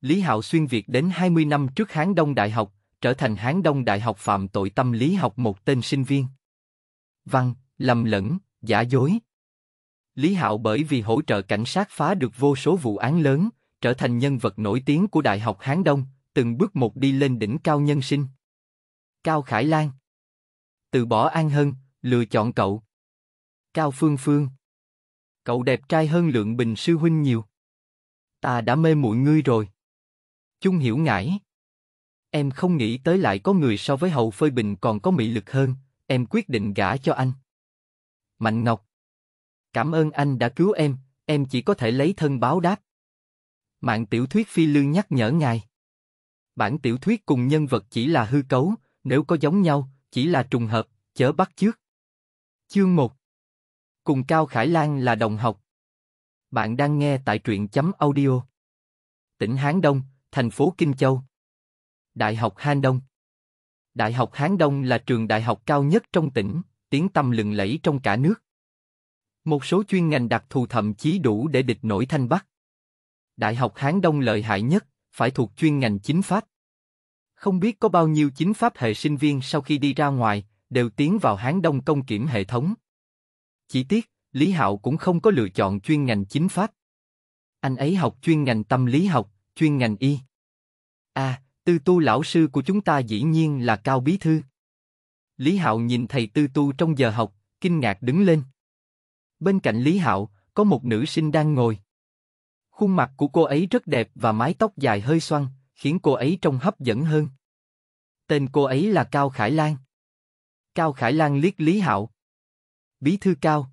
Lý Hạo xuyên Việt đến 20 năm trước Hán Đông Đại học, trở thành Hán Đông Đại học phạm tội tâm lý học một tên sinh viên. Văn, lầm lẫn, giả dối. Lý Hạo bởi vì hỗ trợ cảnh sát phá được vô số vụ án lớn, trở thành nhân vật nổi tiếng của Đại học Hán Đông, từng bước một đi lên đỉnh cao nhân sinh. Cao Khải Lan Từ bỏ An Hân, lựa chọn cậu. Cao Phương Phương Cậu đẹp trai hơn lượng bình sư huynh nhiều. Ta đã mê muội ngươi rồi. Chung hiểu ngãi. Em không nghĩ tới lại có người so với Hậu Phơi Bình còn có mị lực hơn, em quyết định gả cho anh. Mạnh Ngọc. Cảm ơn anh đã cứu em, em chỉ có thể lấy thân báo đáp. Mạng tiểu thuyết phi lương nhắc nhở ngài. Bản tiểu thuyết cùng nhân vật chỉ là hư cấu, nếu có giống nhau, chỉ là trùng hợp, chớ bắt trước Chương 1 Cùng Cao Khải Lan là đồng học. Bạn đang nghe tại truyện chấm audio. Tỉnh Hán Đông, thành phố Kinh Châu. Đại học Hán Đông Đại học Hán Đông là trường đại học cao nhất trong tỉnh, tiếng tăm lừng lẫy trong cả nước. Một số chuyên ngành đặc thù thậm chí đủ để địch nổi Thanh Bắc. Đại học Hán Đông lợi hại nhất, phải thuộc chuyên ngành chính pháp. Không biết có bao nhiêu chính pháp hệ sinh viên sau khi đi ra ngoài, đều tiến vào Hán Đông công kiểm hệ thống. Chỉ tiếc, Lý Hạo cũng không có lựa chọn chuyên ngành chính pháp. Anh ấy học chuyên ngành tâm lý học, chuyên ngành y. À, tư tu lão sư của chúng ta dĩ nhiên là Cao Bí Thư. Lý Hạo nhìn thầy tư tu trong giờ học, kinh ngạc đứng lên. Bên cạnh Lý Hạo, có một nữ sinh đang ngồi. Khuôn mặt của cô ấy rất đẹp và mái tóc dài hơi xoăn, khiến cô ấy trông hấp dẫn hơn. Tên cô ấy là Cao Khải Lan. Cao Khải Lan liếc Lý Hạo. Bí thư Cao.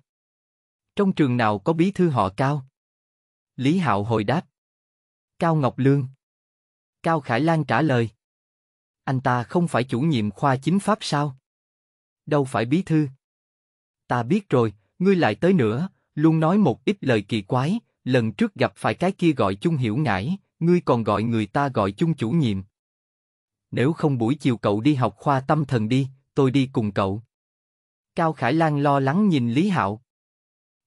Trong trường nào có bí thư họ Cao? Lý Hạo hồi đáp. Cao Ngọc Lương Cao Khải Lan trả lời Anh ta không phải chủ nhiệm khoa chính pháp sao? Đâu phải bí thư Ta biết rồi, ngươi lại tới nữa, luôn nói một ít lời kỳ quái, lần trước gặp phải cái kia gọi chung hiểu ngãi, ngươi còn gọi người ta gọi chung chủ nhiệm. Nếu không buổi chiều cậu đi học khoa tâm thần đi, tôi đi cùng cậu. Cao Khải Lan lo lắng nhìn Lý Hạo.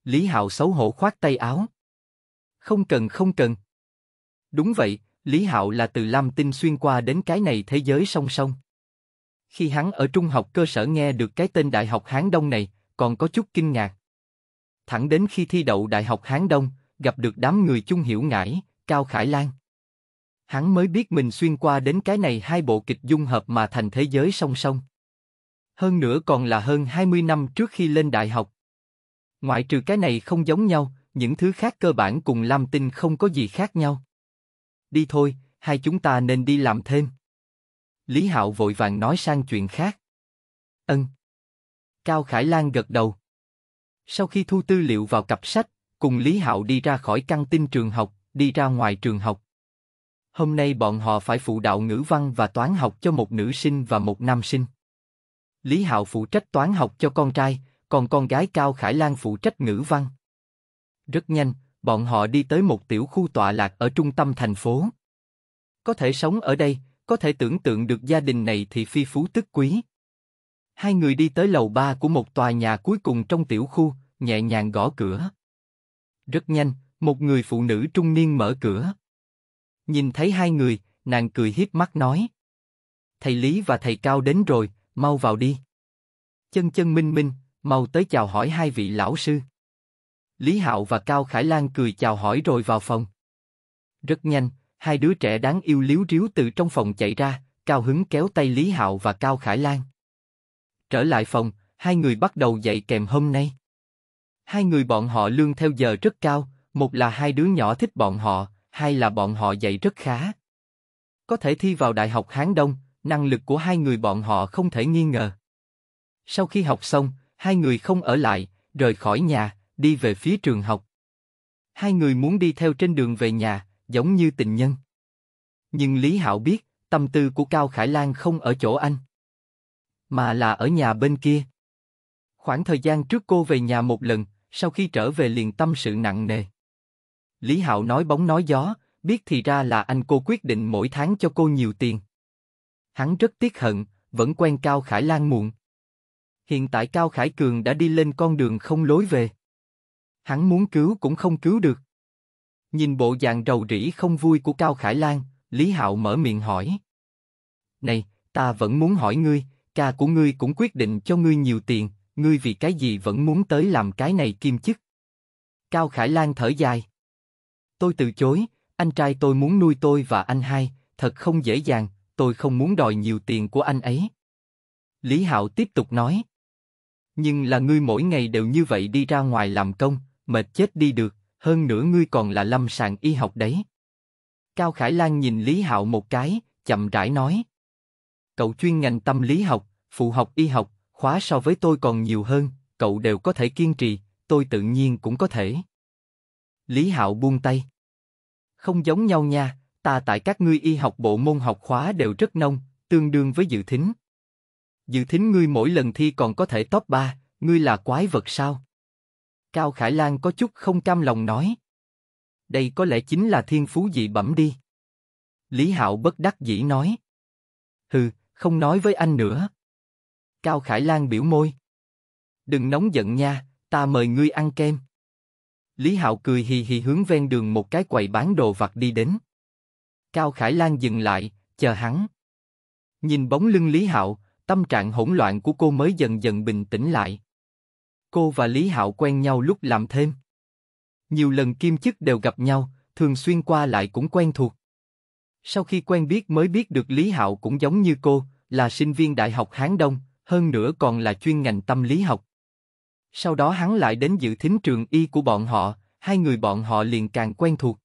Lý Hạo xấu hổ khoát tay áo. Không cần không cần, Đúng vậy, Lý Hạo là từ Lam Tinh xuyên qua đến cái này thế giới song song. Khi hắn ở trung học cơ sở nghe được cái tên Đại học Hán Đông này, còn có chút kinh ngạc. Thẳng đến khi thi đậu Đại học Hán Đông, gặp được đám người chung hiểu ngải, Cao Khải Lan. Hắn mới biết mình xuyên qua đến cái này hai bộ kịch dung hợp mà thành thế giới song song. Hơn nữa còn là hơn 20 năm trước khi lên đại học. Ngoại trừ cái này không giống nhau, những thứ khác cơ bản cùng Lam Tinh không có gì khác nhau đi thôi, hai chúng ta nên đi làm thêm. Lý Hạo vội vàng nói sang chuyện khác. Ân. Cao Khải Lan gật đầu. Sau khi thu tư liệu vào cặp sách, cùng Lý Hạo đi ra khỏi căn tin trường học, đi ra ngoài trường học. Hôm nay bọn họ phải phụ đạo ngữ văn và toán học cho một nữ sinh và một nam sinh. Lý Hạo phụ trách toán học cho con trai, còn con gái Cao Khải Lan phụ trách ngữ văn. Rất nhanh, bọn họ đi tới một tiểu khu tọa lạc ở trung tâm thành phố. Có thể sống ở đây, có thể tưởng tượng được gia đình này thì phi phú tức quý. Hai người đi tới lầu ba của một tòa nhà cuối cùng trong tiểu khu, nhẹ nhàng gõ cửa. Rất nhanh, một người phụ nữ trung niên mở cửa. Nhìn thấy hai người, nàng cười hiếp mắt nói. Thầy Lý và thầy Cao đến rồi, mau vào đi. Chân chân minh minh, mau tới chào hỏi hai vị lão sư. Lý Hạo và Cao Khải Lan cười chào hỏi rồi vào phòng. Rất nhanh, hai đứa trẻ đáng yêu liếu riếu từ trong phòng chạy ra, cao hứng kéo tay Lý Hạo và Cao Khải Lan. Trở lại phòng, hai người bắt đầu dạy kèm hôm nay. Hai người bọn họ lương theo giờ rất cao, một là hai đứa nhỏ thích bọn họ, hai là bọn họ dạy rất khá. Có thể thi vào Đại học Hán Đông, năng lực của hai người bọn họ không thể nghi ngờ. Sau khi học xong, hai người không ở lại, rời khỏi nhà, đi về phía trường học. Hai người muốn đi theo trên đường về nhà, giống như tình nhân. Nhưng Lý Hạo biết, tâm tư của Cao Khải Lan không ở chỗ anh, mà là ở nhà bên kia. Khoảng thời gian trước cô về nhà một lần, sau khi trở về liền tâm sự nặng nề. Lý Hạo nói bóng nói gió, biết thì ra là anh cô quyết định mỗi tháng cho cô nhiều tiền. Hắn rất tiếc hận, vẫn quen Cao Khải Lan muộn. Hiện tại Cao Khải Cường đã đi lên con đường không lối về hắn muốn cứu cũng không cứu được. Nhìn bộ dạng rầu rĩ không vui của Cao Khải Lan, Lý Hạo mở miệng hỏi. Này, ta vẫn muốn hỏi ngươi, ca của ngươi cũng quyết định cho ngươi nhiều tiền, ngươi vì cái gì vẫn muốn tới làm cái này kim chức? Cao Khải Lan thở dài. Tôi từ chối, anh trai tôi muốn nuôi tôi và anh hai, thật không dễ dàng, tôi không muốn đòi nhiều tiền của anh ấy. Lý Hạo tiếp tục nói. Nhưng là ngươi mỗi ngày đều như vậy đi ra ngoài làm công, mệt chết đi được, hơn nữa ngươi còn là lâm sàng y học đấy. Cao Khải Lan nhìn Lý Hạo một cái, chậm rãi nói. Cậu chuyên ngành tâm lý học, phụ học y học, khóa so với tôi còn nhiều hơn, cậu đều có thể kiên trì, tôi tự nhiên cũng có thể. Lý Hạo buông tay. Không giống nhau nha, ta tại các ngươi y học bộ môn học khóa đều rất nông, tương đương với dự thính. Dự thính ngươi mỗi lần thi còn có thể top 3, ngươi là quái vật sao? Cao Khải Lan có chút không cam lòng nói. Đây có lẽ chính là thiên phú dị bẩm đi. Lý Hạo bất đắc dĩ nói. Hừ, không nói với anh nữa. Cao Khải Lan biểu môi. Đừng nóng giận nha, ta mời ngươi ăn kem. Lý Hạo cười hì hì hướng ven đường một cái quầy bán đồ vặt đi đến. Cao Khải Lan dừng lại, chờ hắn. Nhìn bóng lưng Lý Hạo, tâm trạng hỗn loạn của cô mới dần dần bình tĩnh lại. Cô và Lý Hạo quen nhau lúc làm thêm. Nhiều lần kim chức đều gặp nhau, thường xuyên qua lại cũng quen thuộc. Sau khi quen biết mới biết được Lý Hạo cũng giống như cô, là sinh viên Đại học Hán Đông, hơn nữa còn là chuyên ngành tâm lý học. Sau đó hắn lại đến dự thính trường y của bọn họ, hai người bọn họ liền càng quen thuộc.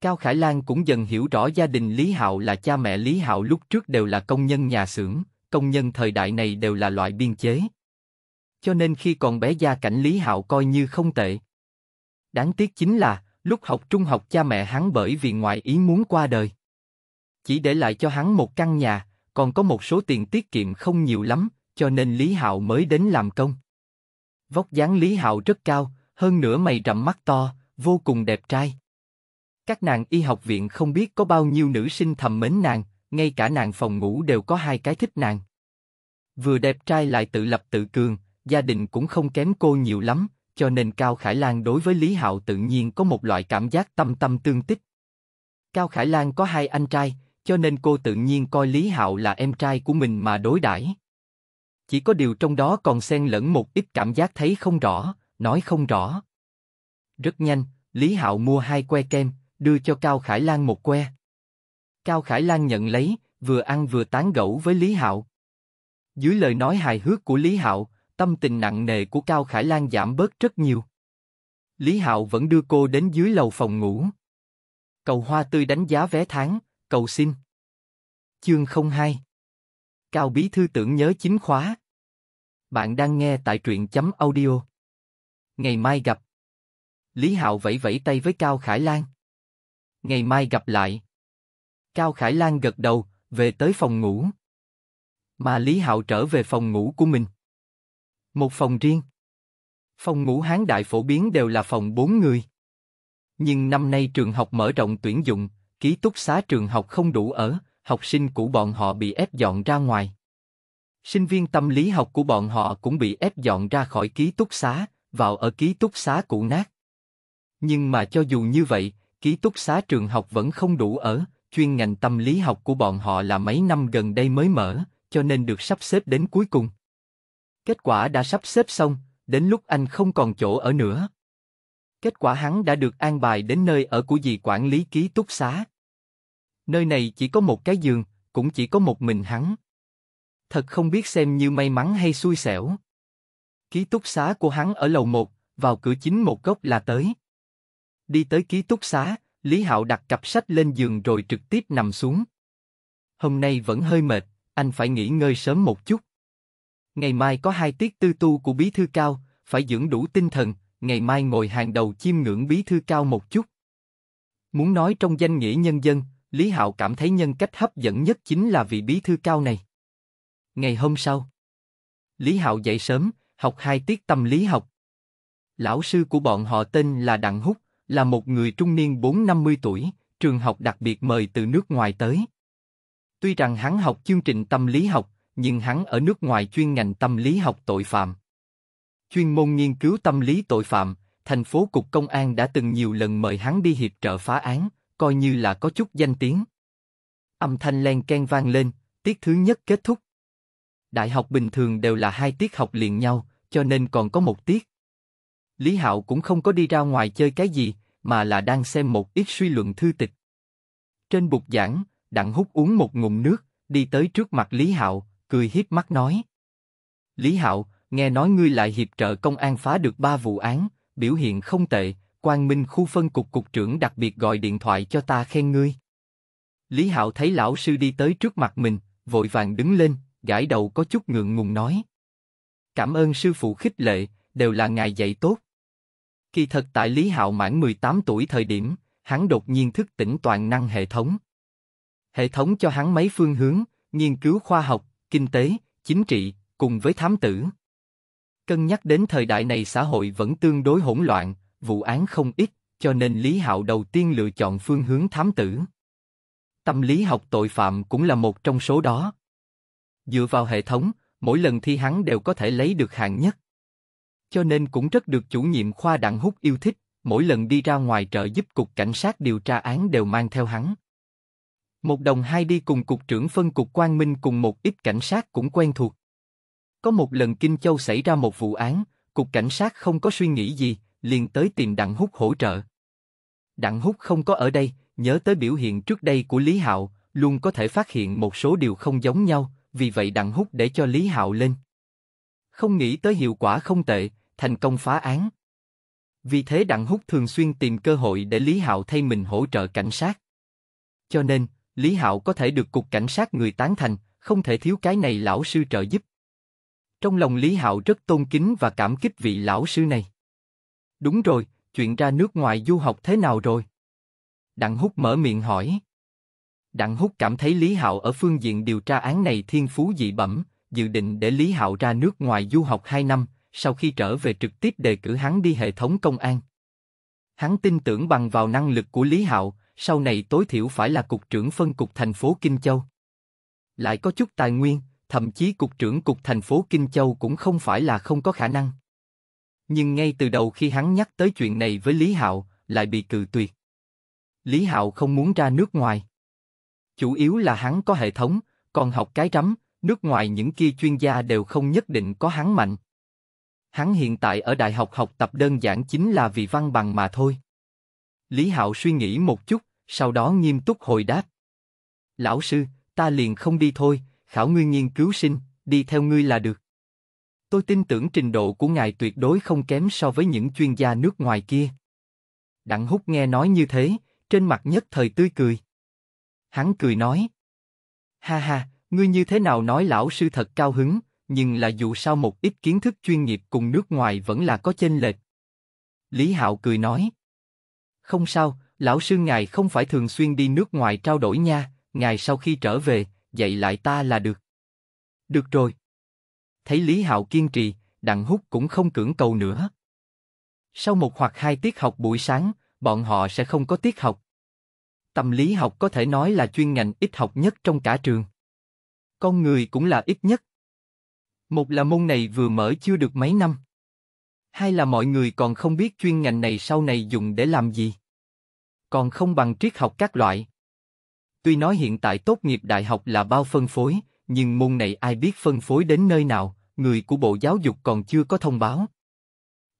Cao Khải Lan cũng dần hiểu rõ gia đình Lý Hạo là cha mẹ Lý Hạo lúc trước đều là công nhân nhà xưởng, công nhân thời đại này đều là loại biên chế cho nên khi còn bé gia cảnh Lý Hạo coi như không tệ. Đáng tiếc chính là, lúc học trung học cha mẹ hắn bởi vì ngoại ý muốn qua đời. Chỉ để lại cho hắn một căn nhà, còn có một số tiền tiết kiệm không nhiều lắm, cho nên Lý Hạo mới đến làm công. Vóc dáng Lý Hạo rất cao, hơn nữa mày rậm mắt to, vô cùng đẹp trai. Các nàng y học viện không biết có bao nhiêu nữ sinh thầm mến nàng, ngay cả nàng phòng ngủ đều có hai cái thích nàng. Vừa đẹp trai lại tự lập tự cường, gia đình cũng không kém cô nhiều lắm, cho nên Cao Khải Lan đối với Lý Hạo tự nhiên có một loại cảm giác tâm tâm tương tích. Cao Khải Lan có hai anh trai, cho nên cô tự nhiên coi Lý Hạo là em trai của mình mà đối đãi. Chỉ có điều trong đó còn xen lẫn một ít cảm giác thấy không rõ, nói không rõ. Rất nhanh, Lý Hạo mua hai que kem, đưa cho Cao Khải Lan một que. Cao Khải Lan nhận lấy, vừa ăn vừa tán gẫu với Lý Hạo. Dưới lời nói hài hước của Lý Hạo, tâm tình nặng nề của Cao Khải Lan giảm bớt rất nhiều. Lý Hạo vẫn đưa cô đến dưới lầu phòng ngủ. Cầu hoa tươi đánh giá vé tháng, cầu xin. Chương 02 Cao Bí Thư tưởng nhớ chính khóa. Bạn đang nghe tại truyện chấm audio. Ngày mai gặp. Lý Hạo vẫy vẫy tay với Cao Khải Lan. Ngày mai gặp lại. Cao Khải Lan gật đầu, về tới phòng ngủ. Mà Lý Hạo trở về phòng ngủ của mình. Một phòng riêng. Phòng ngủ hán đại phổ biến đều là phòng bốn người. Nhưng năm nay trường học mở rộng tuyển dụng, ký túc xá trường học không đủ ở, học sinh của bọn họ bị ép dọn ra ngoài. Sinh viên tâm lý học của bọn họ cũng bị ép dọn ra khỏi ký túc xá, vào ở ký túc xá cũ nát. Nhưng mà cho dù như vậy, ký túc xá trường học vẫn không đủ ở, chuyên ngành tâm lý học của bọn họ là mấy năm gần đây mới mở, cho nên được sắp xếp đến cuối cùng. Kết quả đã sắp xếp xong, đến lúc anh không còn chỗ ở nữa. Kết quả hắn đã được an bài đến nơi ở của dì quản lý ký túc xá. Nơi này chỉ có một cái giường, cũng chỉ có một mình hắn. Thật không biết xem như may mắn hay xui xẻo. Ký túc xá của hắn ở lầu 1, vào cửa chính một góc là tới. Đi tới ký túc xá, Lý Hạo đặt cặp sách lên giường rồi trực tiếp nằm xuống. Hôm nay vẫn hơi mệt, anh phải nghỉ ngơi sớm một chút ngày mai có hai tiết tư tu của bí thư cao, phải dưỡng đủ tinh thần, ngày mai ngồi hàng đầu chiêm ngưỡng bí thư cao một chút. Muốn nói trong danh nghĩa nhân dân, Lý Hạo cảm thấy nhân cách hấp dẫn nhất chính là vị bí thư cao này. Ngày hôm sau, Lý Hạo dậy sớm, học hai tiết tâm lý học. Lão sư của bọn họ tên là Đặng Húc, là một người trung niên 4-50 tuổi, trường học đặc biệt mời từ nước ngoài tới. Tuy rằng hắn học chương trình tâm lý học, nhưng hắn ở nước ngoài chuyên ngành tâm lý học tội phạm. Chuyên môn nghiên cứu tâm lý tội phạm, thành phố cục công an đã từng nhiều lần mời hắn đi hiệp trợ phá án, coi như là có chút danh tiếng. Âm thanh len ken vang lên, tiết thứ nhất kết thúc. Đại học bình thường đều là hai tiết học liền nhau, cho nên còn có một tiết. Lý Hạo cũng không có đi ra ngoài chơi cái gì, mà là đang xem một ít suy luận thư tịch. Trên bục giảng, Đặng hút uống một ngụm nước, đi tới trước mặt Lý Hạo, cười hiếp mắt nói. Lý Hạo, nghe nói ngươi lại hiệp trợ công an phá được ba vụ án, biểu hiện không tệ. Quang Minh khu phân cục cục trưởng đặc biệt gọi điện thoại cho ta khen ngươi. Lý Hạo thấy lão sư đi tới trước mặt mình, vội vàng đứng lên, gãi đầu có chút ngượng ngùng nói: cảm ơn sư phụ khích lệ, đều là ngài dạy tốt. Kỳ thật tại Lý Hạo mãn 18 tuổi thời điểm, hắn đột nhiên thức tỉnh toàn năng hệ thống. Hệ thống cho hắn mấy phương hướng, nghiên cứu khoa học, kinh tế, chính trị, cùng với thám tử. Cân nhắc đến thời đại này xã hội vẫn tương đối hỗn loạn, vụ án không ít, cho nên Lý Hạo đầu tiên lựa chọn phương hướng thám tử. Tâm lý học tội phạm cũng là một trong số đó. Dựa vào hệ thống, mỗi lần thi hắn đều có thể lấy được hạng nhất. Cho nên cũng rất được chủ nhiệm khoa đặng hút yêu thích, mỗi lần đi ra ngoài trợ giúp cục cảnh sát điều tra án đều mang theo hắn. Một đồng hai đi cùng cục trưởng phân cục Quang Minh cùng một ít cảnh sát cũng quen thuộc. Có một lần Kinh Châu xảy ra một vụ án, cục cảnh sát không có suy nghĩ gì, liền tới tìm Đặng Húc hỗ trợ. Đặng Húc không có ở đây, nhớ tới biểu hiện trước đây của Lý Hạo, luôn có thể phát hiện một số điều không giống nhau, vì vậy Đặng Húc để cho Lý Hạo lên. Không nghĩ tới hiệu quả không tệ, thành công phá án. Vì thế Đặng Húc thường xuyên tìm cơ hội để Lý Hạo thay mình hỗ trợ cảnh sát. Cho nên, Lý Hạo có thể được cục cảnh sát người tán thành, không thể thiếu cái này lão sư trợ giúp. Trong lòng Lý Hạo rất tôn kính và cảm kích vị lão sư này. Đúng rồi, chuyện ra nước ngoài du học thế nào rồi? Đặng Húc mở miệng hỏi. Đặng Húc cảm thấy Lý Hạo ở phương diện điều tra án này thiên phú dị bẩm, dự định để Lý Hạo ra nước ngoài du học 2 năm, sau khi trở về trực tiếp đề cử hắn đi hệ thống công an. Hắn tin tưởng bằng vào năng lực của Lý Hạo, sau này tối thiểu phải là cục trưởng phân cục thành phố Kinh Châu. Lại có chút tài nguyên, thậm chí cục trưởng cục thành phố Kinh Châu cũng không phải là không có khả năng. Nhưng ngay từ đầu khi hắn nhắc tới chuyện này với Lý Hạo, lại bị cự tuyệt. Lý Hạo không muốn ra nước ngoài. Chủ yếu là hắn có hệ thống, còn học cái rắm, nước ngoài những kia chuyên gia đều không nhất định có hắn mạnh. Hắn hiện tại ở đại học học tập đơn giản chính là vì văn bằng mà thôi. Lý Hạo suy nghĩ một chút, sau đó nghiêm túc hồi đáp. Lão sư, ta liền không đi thôi, khảo ngươi nghiên cứu sinh, đi theo ngươi là được. Tôi tin tưởng trình độ của ngài tuyệt đối không kém so với những chuyên gia nước ngoài kia. Đặng hút nghe nói như thế, trên mặt nhất thời tươi cười. Hắn cười nói. Ha ha, ngươi như thế nào nói lão sư thật cao hứng, nhưng là dù sao một ít kiến thức chuyên nghiệp cùng nước ngoài vẫn là có chênh lệch. Lý Hạo cười nói. Không sao, lão sư ngài không phải thường xuyên đi nước ngoài trao đổi nha, ngài sau khi trở về, dạy lại ta là được. Được rồi. Thấy Lý Hạo kiên trì, Đặng Húc cũng không cưỡng cầu nữa. Sau một hoặc hai tiết học buổi sáng, bọn họ sẽ không có tiết học. Tâm lý học có thể nói là chuyên ngành ít học nhất trong cả trường. Con người cũng là ít nhất. Một là môn này vừa mở chưa được mấy năm hay là mọi người còn không biết chuyên ngành này sau này dùng để làm gì. Còn không bằng triết học các loại. Tuy nói hiện tại tốt nghiệp đại học là bao phân phối, nhưng môn này ai biết phân phối đến nơi nào, người của Bộ Giáo dục còn chưa có thông báo.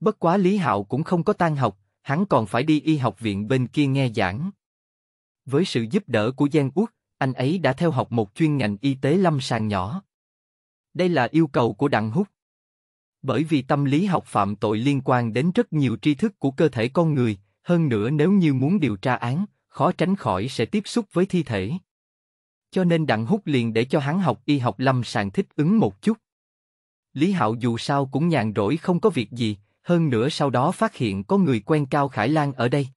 Bất quá Lý Hạo cũng không có tan học, hắn còn phải đi y học viện bên kia nghe giảng. Với sự giúp đỡ của Giang Út, anh ấy đã theo học một chuyên ngành y tế lâm sàng nhỏ. Đây là yêu cầu của Đặng Húc, bởi vì tâm lý học phạm tội liên quan đến rất nhiều tri thức của cơ thể con người, hơn nữa nếu như muốn điều tra án, khó tránh khỏi sẽ tiếp xúc với thi thể. Cho nên Đặng Húc liền để cho hắn học y học lâm sàng thích ứng một chút. Lý Hạo dù sao cũng nhàn rỗi không có việc gì, hơn nữa sau đó phát hiện có người quen Cao Khải Lan ở đây.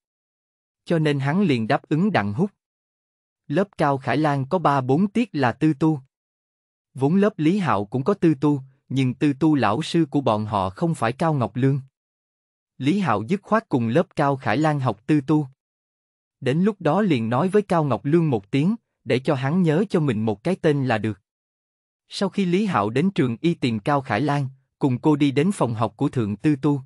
Cho nên hắn liền đáp ứng Đặng Húc. Lớp Cao Khải Lan có 3-4 tiết là tư tu. Vốn lớp Lý Hạo cũng có tư tu, nhưng tư tu lão sư của bọn họ không phải Cao Ngọc Lương. Lý Hạo dứt khoát cùng lớp Cao Khải Lan học tư tu. Đến lúc đó liền nói với Cao Ngọc Lương một tiếng, để cho hắn nhớ cho mình một cái tên là được. Sau khi Lý Hạo đến trường y tìm Cao Khải Lan, cùng cô đi đến phòng học của Thượng Tư Tu.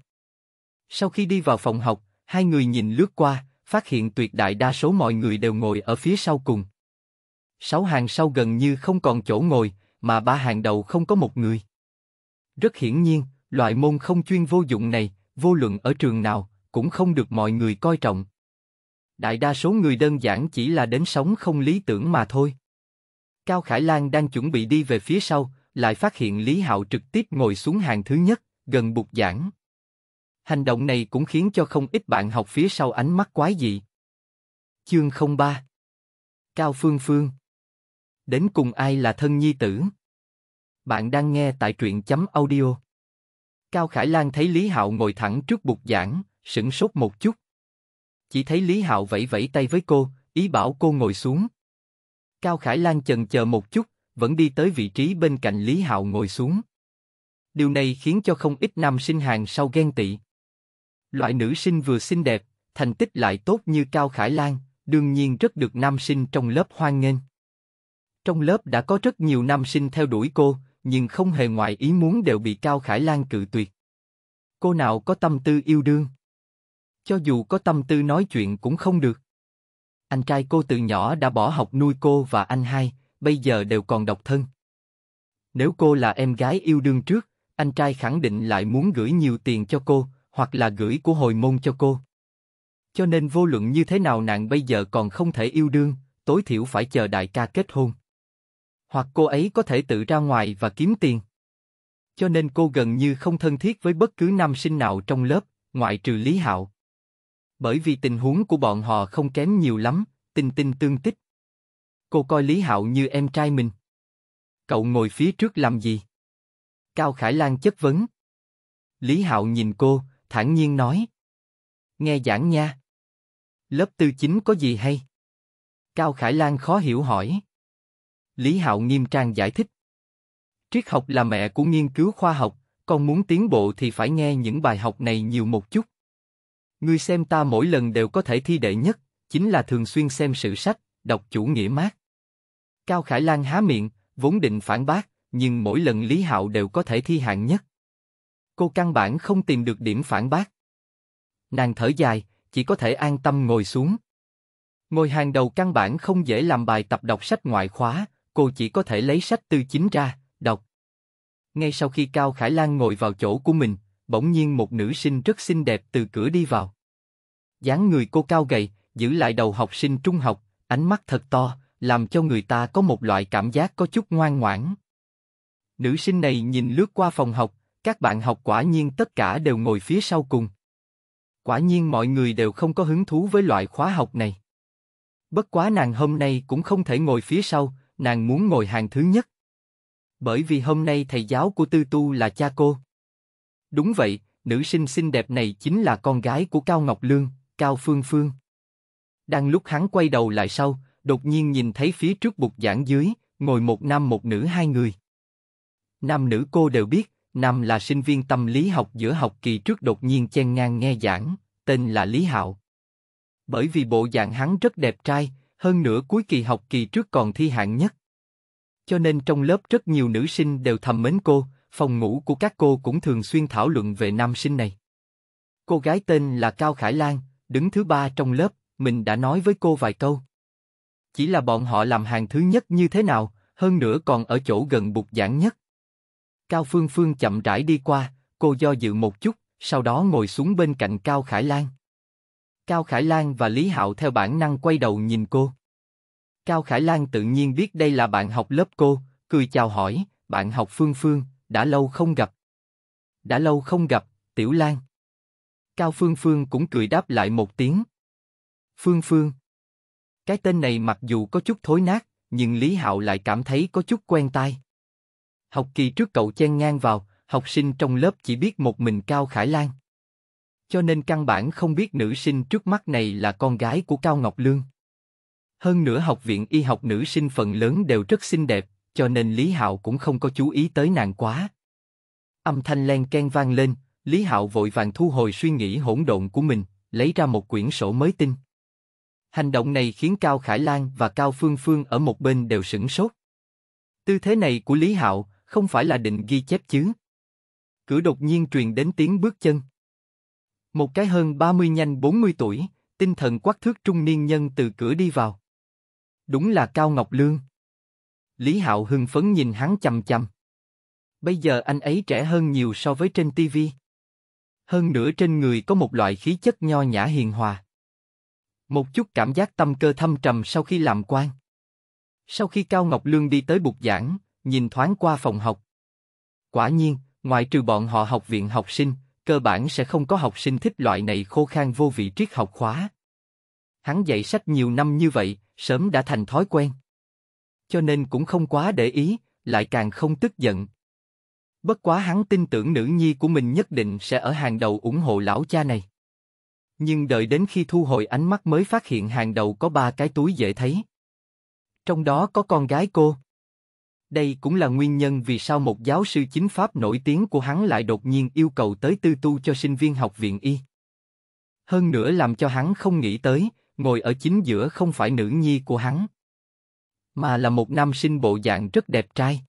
Sau khi đi vào phòng học, hai người nhìn lướt qua, phát hiện tuyệt đại đa số mọi người đều ngồi ở phía sau cùng. Sáu hàng sau gần như không còn chỗ ngồi, mà ba hàng đầu không có một người. Rất hiển nhiên, loại môn không chuyên vô dụng này, vô luận ở trường nào, cũng không được mọi người coi trọng. Đại đa số người đơn giản chỉ là đến sống không lý tưởng mà thôi. Cao Khải Lan đang chuẩn bị đi về phía sau, lại phát hiện Lý Hạo trực tiếp ngồi xuống hàng thứ nhất, gần bục giảng. Hành động này cũng khiến cho không ít bạn học phía sau ánh mắt quái dị. Chương 03 Cao Phương Phương Đến cùng ai là thân nhi tử? Bạn đang nghe tại truyện chấm audio. Cao Khải Lan thấy Lý Hạo ngồi thẳng trước bục giảng, sững sốt một chút. Chỉ thấy Lý Hạo vẫy vẫy tay với cô, ý bảo cô ngồi xuống. Cao Khải Lan chần chờ một chút, vẫn đi tới vị trí bên cạnh Lý Hạo ngồi xuống. Điều này khiến cho không ít nam sinh hàng sau ghen tị. Loại nữ sinh vừa xinh đẹp, thành tích lại tốt như Cao Khải Lan, đương nhiên rất được nam sinh trong lớp hoan nghênh. Trong lớp đã có rất nhiều nam sinh theo đuổi cô, nhưng không hề ngoài ý muốn đều bị Cao Khải Lan cự tuyệt. Cô nào có tâm tư yêu đương? Cho dù có tâm tư nói chuyện cũng không được. Anh trai cô từ nhỏ đã bỏ học nuôi cô và anh hai, bây giờ đều còn độc thân. Nếu cô là em gái yêu đương trước, anh trai khẳng định lại muốn gửi nhiều tiền cho cô, hoặc là gửi của hồi môn cho cô. Cho nên vô luận như thế nào nàng bây giờ còn không thể yêu đương, tối thiểu phải chờ đại ca kết hôn hoặc cô ấy có thể tự ra ngoài và kiếm tiền. Cho nên cô gần như không thân thiết với bất cứ nam sinh nào trong lớp, ngoại trừ Lý Hạo. Bởi vì tình huống của bọn họ không kém nhiều lắm, tình tình tương tích. Cô coi Lý Hạo như em trai mình. Cậu ngồi phía trước làm gì? Cao Khải Lan chất vấn. Lý Hạo nhìn cô, thản nhiên nói. Nghe giảng nha. Lớp tư chính có gì hay? Cao Khải Lan khó hiểu hỏi. Lý Hạo nghiêm trang giải thích. Triết học là mẹ của nghiên cứu khoa học, con muốn tiến bộ thì phải nghe những bài học này nhiều một chút. Ngươi xem ta mỗi lần đều có thể thi đệ nhất, chính là thường xuyên xem sự sách, đọc chủ nghĩa mát. Cao Khải Lan há miệng, vốn định phản bác, nhưng mỗi lần Lý Hạo đều có thể thi hạng nhất. Cô căn bản không tìm được điểm phản bác. Nàng thở dài, chỉ có thể an tâm ngồi xuống. Ngồi hàng đầu căn bản không dễ làm bài tập đọc sách ngoại khóa, cô chỉ có thể lấy sách tư chính ra, đọc. Ngay sau khi Cao Khải Lan ngồi vào chỗ của mình, bỗng nhiên một nữ sinh rất xinh đẹp từ cửa đi vào. dáng người cô cao gầy, giữ lại đầu học sinh trung học, ánh mắt thật to, làm cho người ta có một loại cảm giác có chút ngoan ngoãn. Nữ sinh này nhìn lướt qua phòng học, các bạn học quả nhiên tất cả đều ngồi phía sau cùng. Quả nhiên mọi người đều không có hứng thú với loại khóa học này. Bất quá nàng hôm nay cũng không thể ngồi phía sau, nàng muốn ngồi hàng thứ nhất. Bởi vì hôm nay thầy giáo của tư tu là cha cô. Đúng vậy, nữ sinh xinh đẹp này chính là con gái của Cao Ngọc Lương, Cao Phương Phương. Đang lúc hắn quay đầu lại sau, đột nhiên nhìn thấy phía trước bục giảng dưới, ngồi một nam một nữ hai người. Nam nữ cô đều biết, nam là sinh viên tâm lý học giữa học kỳ trước đột nhiên chen ngang nghe giảng, tên là Lý Hạo. Bởi vì bộ dạng hắn rất đẹp trai, hơn nữa cuối kỳ học kỳ trước còn thi hạng nhất. Cho nên trong lớp rất nhiều nữ sinh đều thầm mến cô, phòng ngủ của các cô cũng thường xuyên thảo luận về nam sinh này. Cô gái tên là Cao Khải Lan, đứng thứ ba trong lớp, mình đã nói với cô vài câu. Chỉ là bọn họ làm hàng thứ nhất như thế nào, hơn nữa còn ở chỗ gần bục giảng nhất. Cao Phương Phương chậm rãi đi qua, cô do dự một chút, sau đó ngồi xuống bên cạnh Cao Khải Lan. Cao Khải Lan và Lý Hạo theo bản năng quay đầu nhìn cô. Cao Khải Lan tự nhiên biết đây là bạn học lớp cô, cười chào hỏi, bạn học Phương Phương, đã lâu không gặp. Đã lâu không gặp, Tiểu Lan. Cao Phương Phương cũng cười đáp lại một tiếng. Phương Phương. Cái tên này mặc dù có chút thối nát, nhưng Lý Hạo lại cảm thấy có chút quen tai. Học kỳ trước cậu chen ngang vào, học sinh trong lớp chỉ biết một mình Cao Khải Lan cho nên căn bản không biết nữ sinh trước mắt này là con gái của Cao Ngọc Lương. Hơn nữa học viện y học nữ sinh phần lớn đều rất xinh đẹp, cho nên Lý Hạo cũng không có chú ý tới nàng quá. Âm thanh len ken vang lên, Lý Hạo vội vàng thu hồi suy nghĩ hỗn độn của mình, lấy ra một quyển sổ mới tinh. Hành động này khiến Cao Khải Lan và Cao Phương Phương ở một bên đều sửng sốt. Tư thế này của Lý Hạo không phải là định ghi chép chứ? Cửa đột nhiên truyền đến tiếng bước chân. Một cái hơn 30 nhanh 40 tuổi, tinh thần quắc thước trung niên nhân từ cửa đi vào. Đúng là Cao Ngọc Lương. Lý Hạo hưng phấn nhìn hắn chầm chầm. Bây giờ anh ấy trẻ hơn nhiều so với trên tivi. Hơn nữa trên người có một loại khí chất nho nhã hiền hòa. Một chút cảm giác tâm cơ thâm trầm sau khi làm quan. Sau khi Cao Ngọc Lương đi tới bục giảng, nhìn thoáng qua phòng học. Quả nhiên, ngoại trừ bọn họ học viện học sinh, cơ bản sẽ không có học sinh thích loại này khô khan vô vị triết học khóa. Hắn dạy sách nhiều năm như vậy, sớm đã thành thói quen. Cho nên cũng không quá để ý, lại càng không tức giận. Bất quá hắn tin tưởng nữ nhi của mình nhất định sẽ ở hàng đầu ủng hộ lão cha này. Nhưng đợi đến khi thu hồi ánh mắt mới phát hiện hàng đầu có ba cái túi dễ thấy. Trong đó có con gái cô. Đây cũng là nguyên nhân vì sao một giáo sư chính pháp nổi tiếng của hắn lại đột nhiên yêu cầu tới tư tu cho sinh viên học viện y. Hơn nữa làm cho hắn không nghĩ tới, ngồi ở chính giữa không phải nữ nhi của hắn, mà là một nam sinh bộ dạng rất đẹp trai.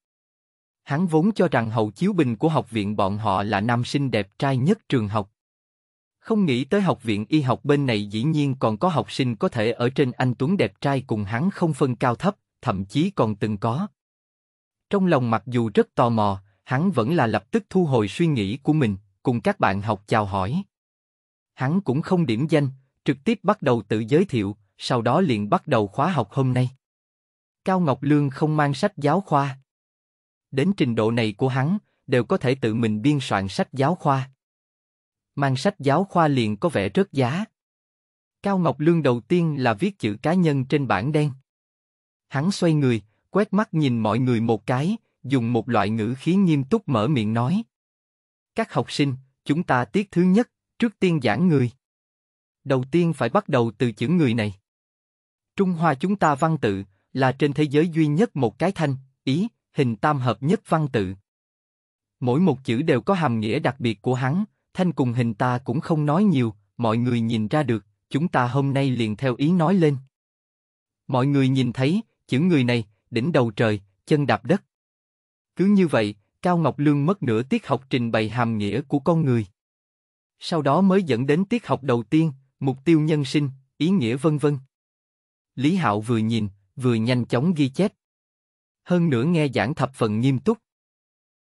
Hắn vốn cho rằng hậu chiếu bình của học viện bọn họ là nam sinh đẹp trai nhất trường học. Không nghĩ tới học viện y học bên này dĩ nhiên còn có học sinh có thể ở trên anh Tuấn đẹp trai cùng hắn không phân cao thấp, thậm chí còn từng có. Trong lòng mặc dù rất tò mò, hắn vẫn là lập tức thu hồi suy nghĩ của mình, cùng các bạn học chào hỏi. Hắn cũng không điểm danh, trực tiếp bắt đầu tự giới thiệu, sau đó liền bắt đầu khóa học hôm nay. Cao Ngọc Lương không mang sách giáo khoa. Đến trình độ này của hắn, đều có thể tự mình biên soạn sách giáo khoa. Mang sách giáo khoa liền có vẻ rất giá. Cao Ngọc Lương đầu tiên là viết chữ cá nhân trên bảng đen. Hắn xoay người, quét mắt nhìn mọi người một cái, dùng một loại ngữ khí nghiêm túc mở miệng nói. Các học sinh, chúng ta tiết thứ nhất, trước tiên giảng người. Đầu tiên phải bắt đầu từ chữ người này. Trung Hoa chúng ta văn tự, là trên thế giới duy nhất một cái thanh, ý, hình tam hợp nhất văn tự. Mỗi một chữ đều có hàm nghĩa đặc biệt của hắn, thanh cùng hình ta cũng không nói nhiều, mọi người nhìn ra được, chúng ta hôm nay liền theo ý nói lên. Mọi người nhìn thấy, chữ người này, đỉnh đầu trời, chân đạp đất. Cứ như vậy, Cao Ngọc Lương mất nửa tiết học trình bày hàm nghĩa của con người. Sau đó mới dẫn đến tiết học đầu tiên, mục tiêu nhân sinh, ý nghĩa vân vân. Lý Hạo vừa nhìn, vừa nhanh chóng ghi chép. Hơn nữa nghe giảng thập phần nghiêm túc.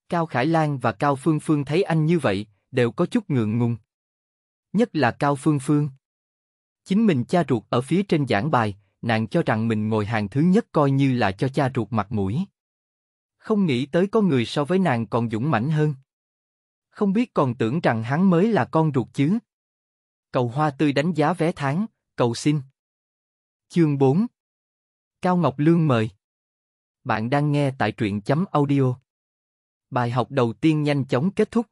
Cao Khải Lan và Cao Phương Phương thấy anh như vậy, đều có chút ngượng ngùng. Nhất là Cao Phương Phương. Chính mình cha ruột ở phía trên giảng bài, nàng cho rằng mình ngồi hàng thứ nhất coi như là cho cha ruột mặt mũi. Không nghĩ tới có người so với nàng còn dũng mãnh hơn. Không biết còn tưởng rằng hắn mới là con ruột chứ. Cầu hoa tươi đánh giá vé tháng, cầu xin. Chương 4 Cao Ngọc Lương mời. Bạn đang nghe tại truyện chấm audio. Bài học đầu tiên nhanh chóng kết thúc.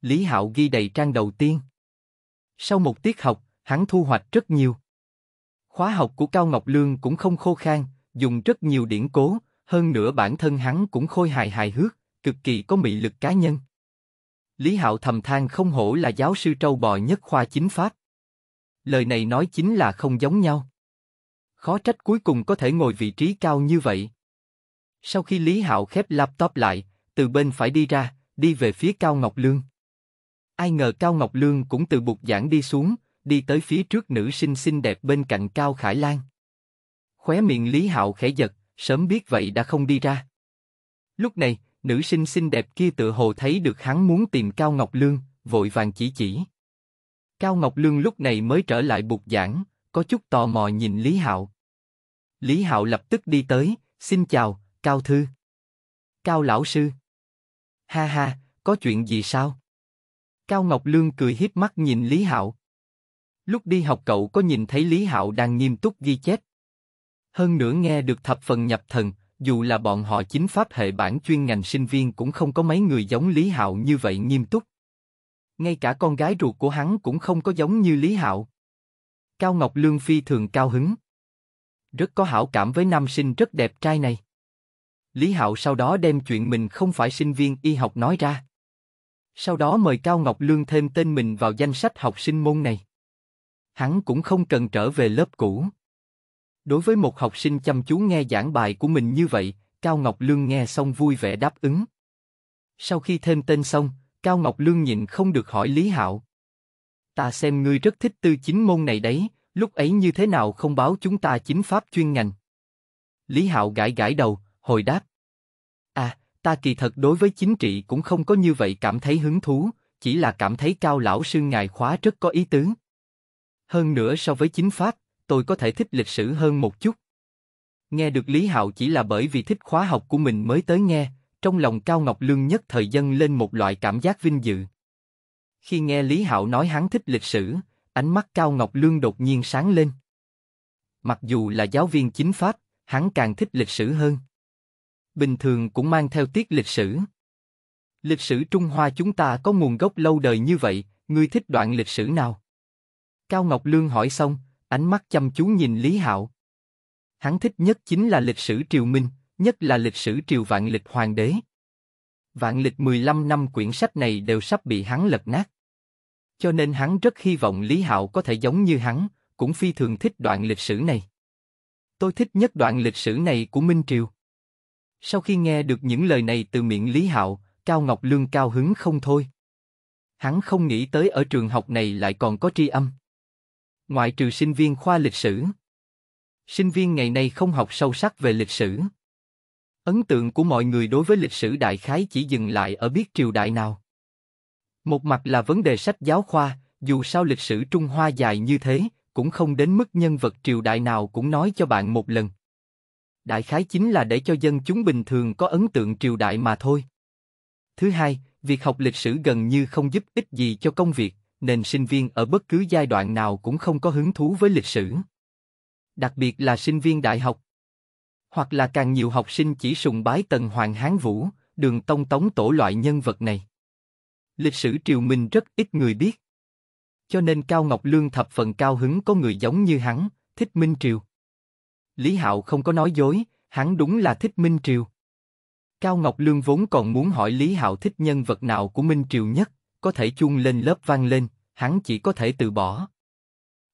Lý Hạo ghi đầy trang đầu tiên. Sau một tiết học, hắn thu hoạch rất nhiều khóa học của Cao Ngọc Lương cũng không khô khan, dùng rất nhiều điển cố, hơn nữa bản thân hắn cũng khôi hài hài hước, cực kỳ có mị lực cá nhân. Lý Hạo thầm than không hổ là giáo sư trâu bò nhất khoa chính pháp. Lời này nói chính là không giống nhau. Khó trách cuối cùng có thể ngồi vị trí cao như vậy. Sau khi Lý Hạo khép laptop lại, từ bên phải đi ra, đi về phía Cao Ngọc Lương. Ai ngờ Cao Ngọc Lương cũng từ bục giảng đi xuống, đi tới phía trước nữ sinh xinh đẹp bên cạnh Cao Khải Lan. Khóe miệng Lý Hạo khẽ giật, sớm biết vậy đã không đi ra. Lúc này, nữ sinh xinh đẹp kia tự hồ thấy được hắn muốn tìm Cao Ngọc Lương, vội vàng chỉ chỉ. Cao Ngọc Lương lúc này mới trở lại bục giảng, có chút tò mò nhìn Lý Hạo. Lý Hạo lập tức đi tới, xin chào, Cao Thư. Cao Lão Sư. Ha ha, có chuyện gì sao? Cao Ngọc Lương cười híp mắt nhìn Lý Hạo. Lúc đi học cậu có nhìn thấy Lý Hạo đang nghiêm túc ghi chép. Hơn nữa nghe được thập phần nhập thần, dù là bọn họ chính pháp hệ bản chuyên ngành sinh viên cũng không có mấy người giống Lý Hạo như vậy nghiêm túc. Ngay cả con gái ruột của hắn cũng không có giống như Lý Hạo. Cao Ngọc Lương phi thường cao hứng. Rất có hảo cảm với nam sinh rất đẹp trai này. Lý Hạo sau đó đem chuyện mình không phải sinh viên y học nói ra. Sau đó mời Cao Ngọc Lương thêm tên mình vào danh sách học sinh môn này hắn cũng không cần trở về lớp cũ. Đối với một học sinh chăm chú nghe giảng bài của mình như vậy, Cao Ngọc Lương nghe xong vui vẻ đáp ứng. Sau khi thêm tên xong, Cao Ngọc Lương nhịn không được hỏi Lý Hạo. Ta xem ngươi rất thích tư chính môn này đấy, lúc ấy như thế nào không báo chúng ta chính pháp chuyên ngành? Lý Hạo gãi gãi đầu, hồi đáp. À, ta kỳ thật đối với chính trị cũng không có như vậy cảm thấy hứng thú, chỉ là cảm thấy Cao Lão Sư ngài khóa rất có ý tứ. Hơn nữa so với chính Pháp, tôi có thể thích lịch sử hơn một chút. Nghe được Lý Hạo chỉ là bởi vì thích khóa học của mình mới tới nghe, trong lòng Cao Ngọc Lương nhất thời dâng lên một loại cảm giác vinh dự. Khi nghe Lý Hạo nói hắn thích lịch sử, ánh mắt Cao Ngọc Lương đột nhiên sáng lên. Mặc dù là giáo viên chính pháp, hắn càng thích lịch sử hơn. Bình thường cũng mang theo tiết lịch sử. Lịch sử Trung Hoa chúng ta có nguồn gốc lâu đời như vậy, ngươi thích đoạn lịch sử nào? Cao Ngọc Lương hỏi xong, ánh mắt chăm chú nhìn Lý Hạo. Hắn thích nhất chính là lịch sử triều Minh, nhất là lịch sử triều Vạn Lịch Hoàng đế. Vạn Lịch 15 năm quyển sách này đều sắp bị hắn lật nát. Cho nên hắn rất hy vọng Lý Hạo có thể giống như hắn, cũng phi thường thích đoạn lịch sử này. Tôi thích nhất đoạn lịch sử này của Minh Triều. Sau khi nghe được những lời này từ miệng Lý Hạo, Cao Ngọc Lương cao hứng không thôi. Hắn không nghĩ tới ở trường học này lại còn có tri âm ngoại trừ sinh viên khoa lịch sử. Sinh viên ngày nay không học sâu sắc về lịch sử. Ấn tượng của mọi người đối với lịch sử đại khái chỉ dừng lại ở biết triều đại nào. Một mặt là vấn đề sách giáo khoa, dù sao lịch sử Trung Hoa dài như thế, cũng không đến mức nhân vật triều đại nào cũng nói cho bạn một lần. Đại khái chính là để cho dân chúng bình thường có ấn tượng triều đại mà thôi. Thứ hai, việc học lịch sử gần như không giúp ích gì cho công việc nên sinh viên ở bất cứ giai đoạn nào cũng không có hứng thú với lịch sử. Đặc biệt là sinh viên đại học. Hoặc là càng nhiều học sinh chỉ sùng bái tần hoàng hán vũ, đường tông tống tổ loại nhân vật này. Lịch sử triều minh rất ít người biết. Cho nên Cao Ngọc Lương thập phần cao hứng có người giống như hắn, thích Minh Triều. Lý Hạo không có nói dối, hắn đúng là thích Minh Triều. Cao Ngọc Lương vốn còn muốn hỏi Lý Hạo thích nhân vật nào của Minh Triều nhất có thể chung lên lớp vang lên, hắn chỉ có thể từ bỏ.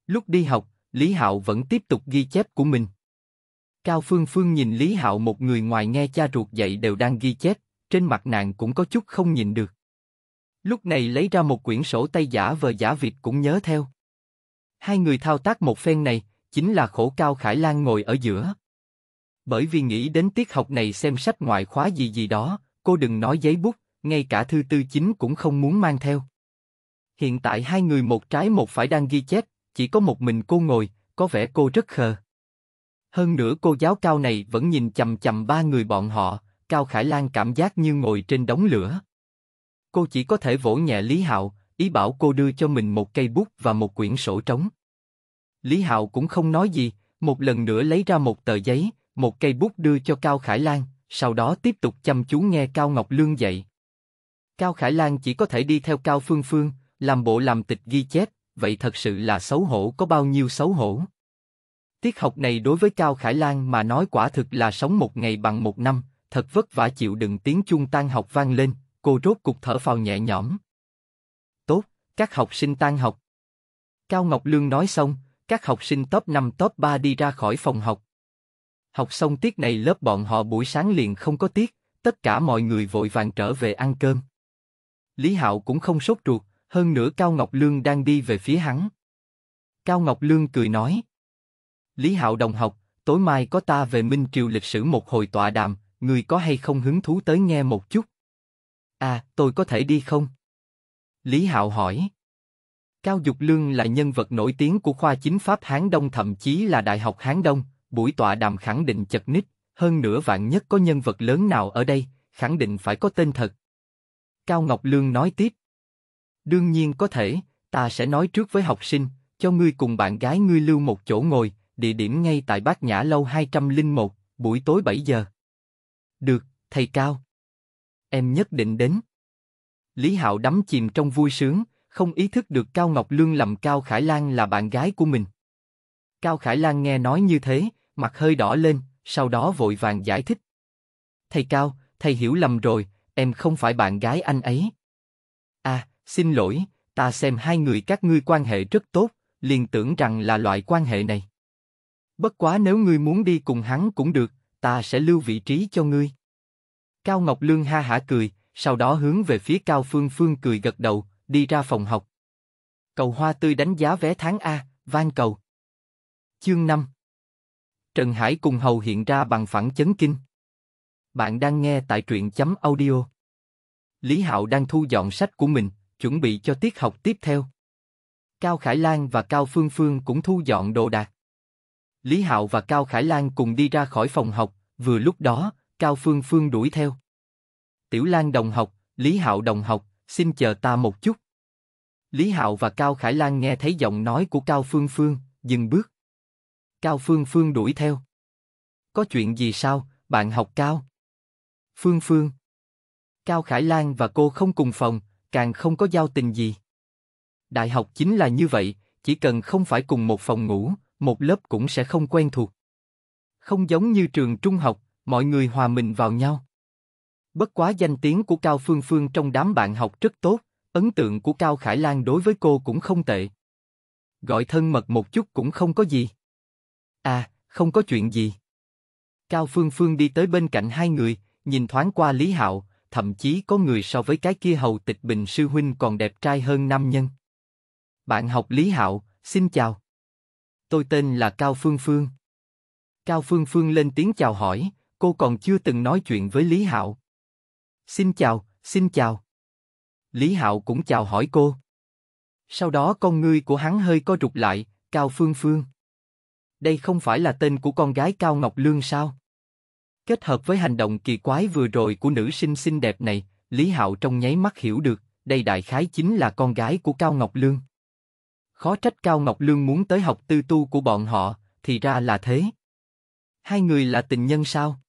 Lúc đi học, Lý Hạo vẫn tiếp tục ghi chép của mình. Cao Phương Phương nhìn Lý Hạo một người ngoài nghe cha ruột dạy đều đang ghi chép, trên mặt nàng cũng có chút không nhìn được. Lúc này lấy ra một quyển sổ tay giả vờ giả vịt cũng nhớ theo. Hai người thao tác một phen này, chính là khổ Cao Khải Lan ngồi ở giữa. Bởi vì nghĩ đến tiết học này xem sách ngoại khóa gì gì đó, cô đừng nói giấy bút, ngay cả thư tư chính cũng không muốn mang theo. Hiện tại hai người một trái một phải đang ghi chép, chỉ có một mình cô ngồi, có vẻ cô rất khờ. Hơn nữa cô giáo cao này vẫn nhìn chầm chầm ba người bọn họ, Cao Khải Lan cảm giác như ngồi trên đống lửa. Cô chỉ có thể vỗ nhẹ Lý Hạo, ý bảo cô đưa cho mình một cây bút và một quyển sổ trống. Lý Hạo cũng không nói gì, một lần nữa lấy ra một tờ giấy, một cây bút đưa cho Cao Khải Lan, sau đó tiếp tục chăm chú nghe Cao Ngọc Lương dạy. Cao Khải Lan chỉ có thể đi theo Cao Phương Phương, làm bộ làm tịch ghi chép, vậy thật sự là xấu hổ có bao nhiêu xấu hổ. Tiết học này đối với Cao Khải Lan mà nói quả thực là sống một ngày bằng một năm, thật vất vả chịu đựng tiếng chuông tan học vang lên, cô rốt cục thở phào nhẹ nhõm. Tốt, các học sinh tan học. Cao Ngọc Lương nói xong, các học sinh top 5 top 3 đi ra khỏi phòng học. Học xong tiết này lớp bọn họ buổi sáng liền không có tiết, tất cả mọi người vội vàng trở về ăn cơm. Lý Hạo cũng không sốt ruột, hơn nữa Cao Ngọc Lương đang đi về phía hắn. Cao Ngọc Lương cười nói. Lý Hạo đồng học, tối mai có ta về Minh Triều lịch sử một hồi tọa đàm, người có hay không hứng thú tới nghe một chút? À, tôi có thể đi không? Lý Hạo hỏi. Cao Dục Lương là nhân vật nổi tiếng của khoa chính pháp Hán Đông thậm chí là Đại học Hán Đông, buổi tọa đàm khẳng định chật ních, hơn nữa vạn nhất có nhân vật lớn nào ở đây, khẳng định phải có tên thật, Cao Ngọc Lương nói tiếp. Đương nhiên có thể, ta sẽ nói trước với học sinh, cho ngươi cùng bạn gái ngươi lưu một chỗ ngồi, địa điểm ngay tại Bát Nhã Lâu 201, buổi tối 7 giờ. Được, thầy Cao. Em nhất định đến. Lý Hạo đắm chìm trong vui sướng, không ý thức được Cao Ngọc Lương lầm Cao Khải Lan là bạn gái của mình. Cao Khải Lan nghe nói như thế, mặt hơi đỏ lên, sau đó vội vàng giải thích. Thầy Cao, thầy hiểu lầm rồi, em không phải bạn gái anh ấy. À, xin lỗi, ta xem hai người các ngươi quan hệ rất tốt, liền tưởng rằng là loại quan hệ này. Bất quá nếu ngươi muốn đi cùng hắn cũng được, ta sẽ lưu vị trí cho ngươi. Cao Ngọc Lương ha hả cười, sau đó hướng về phía Cao Phương Phương cười gật đầu, đi ra phòng học. Cầu hoa tươi đánh giá vé tháng A, van cầu. Chương 5 Trần Hải cùng Hầu hiện ra bằng phản chấn kinh. Bạn đang nghe tại truyện chấm audio. Lý Hạo đang thu dọn sách của mình, chuẩn bị cho tiết học tiếp theo. Cao Khải Lan và Cao Phương Phương cũng thu dọn đồ đạc. Lý Hạo và Cao Khải Lan cùng đi ra khỏi phòng học, vừa lúc đó, Cao Phương Phương đuổi theo. Tiểu Lan đồng học, Lý Hạo đồng học, xin chờ ta một chút. Lý Hạo và Cao Khải Lan nghe thấy giọng nói của Cao Phương Phương, dừng bước. Cao Phương Phương đuổi theo. Có chuyện gì sao, bạn học Cao? Phương Phương. Cao Khải Lan và cô không cùng phòng, càng không có giao tình gì. Đại học chính là như vậy, chỉ cần không phải cùng một phòng ngủ, một lớp cũng sẽ không quen thuộc. Không giống như trường trung học, mọi người hòa mình vào nhau. Bất quá danh tiếng của Cao Phương Phương trong đám bạn học rất tốt, ấn tượng của Cao Khải Lan đối với cô cũng không tệ. Gọi thân mật một chút cũng không có gì. À, không có chuyện gì. Cao Phương Phương đi tới bên cạnh hai người, nhìn thoáng qua Lý Hạo, thậm chí có người so với cái kia hầu tịch bình sư huynh còn đẹp trai hơn nam nhân. Bạn học Lý Hạo, xin chào. Tôi tên là Cao Phương Phương. Cao Phương Phương lên tiếng chào hỏi, cô còn chưa từng nói chuyện với Lý Hạo. Xin chào, xin chào. Lý Hạo cũng chào hỏi cô. Sau đó con ngươi của hắn hơi co rụt lại, Cao Phương Phương. Đây không phải là tên của con gái Cao Ngọc Lương sao? Kết hợp với hành động kỳ quái vừa rồi của nữ sinh xinh đẹp này, Lý Hạo trong nháy mắt hiểu được, đây đại khái chính là con gái của Cao Ngọc Lương. Khó trách Cao Ngọc Lương muốn tới học tư tu của bọn họ, thì ra là thế. Hai người là tình nhân sao?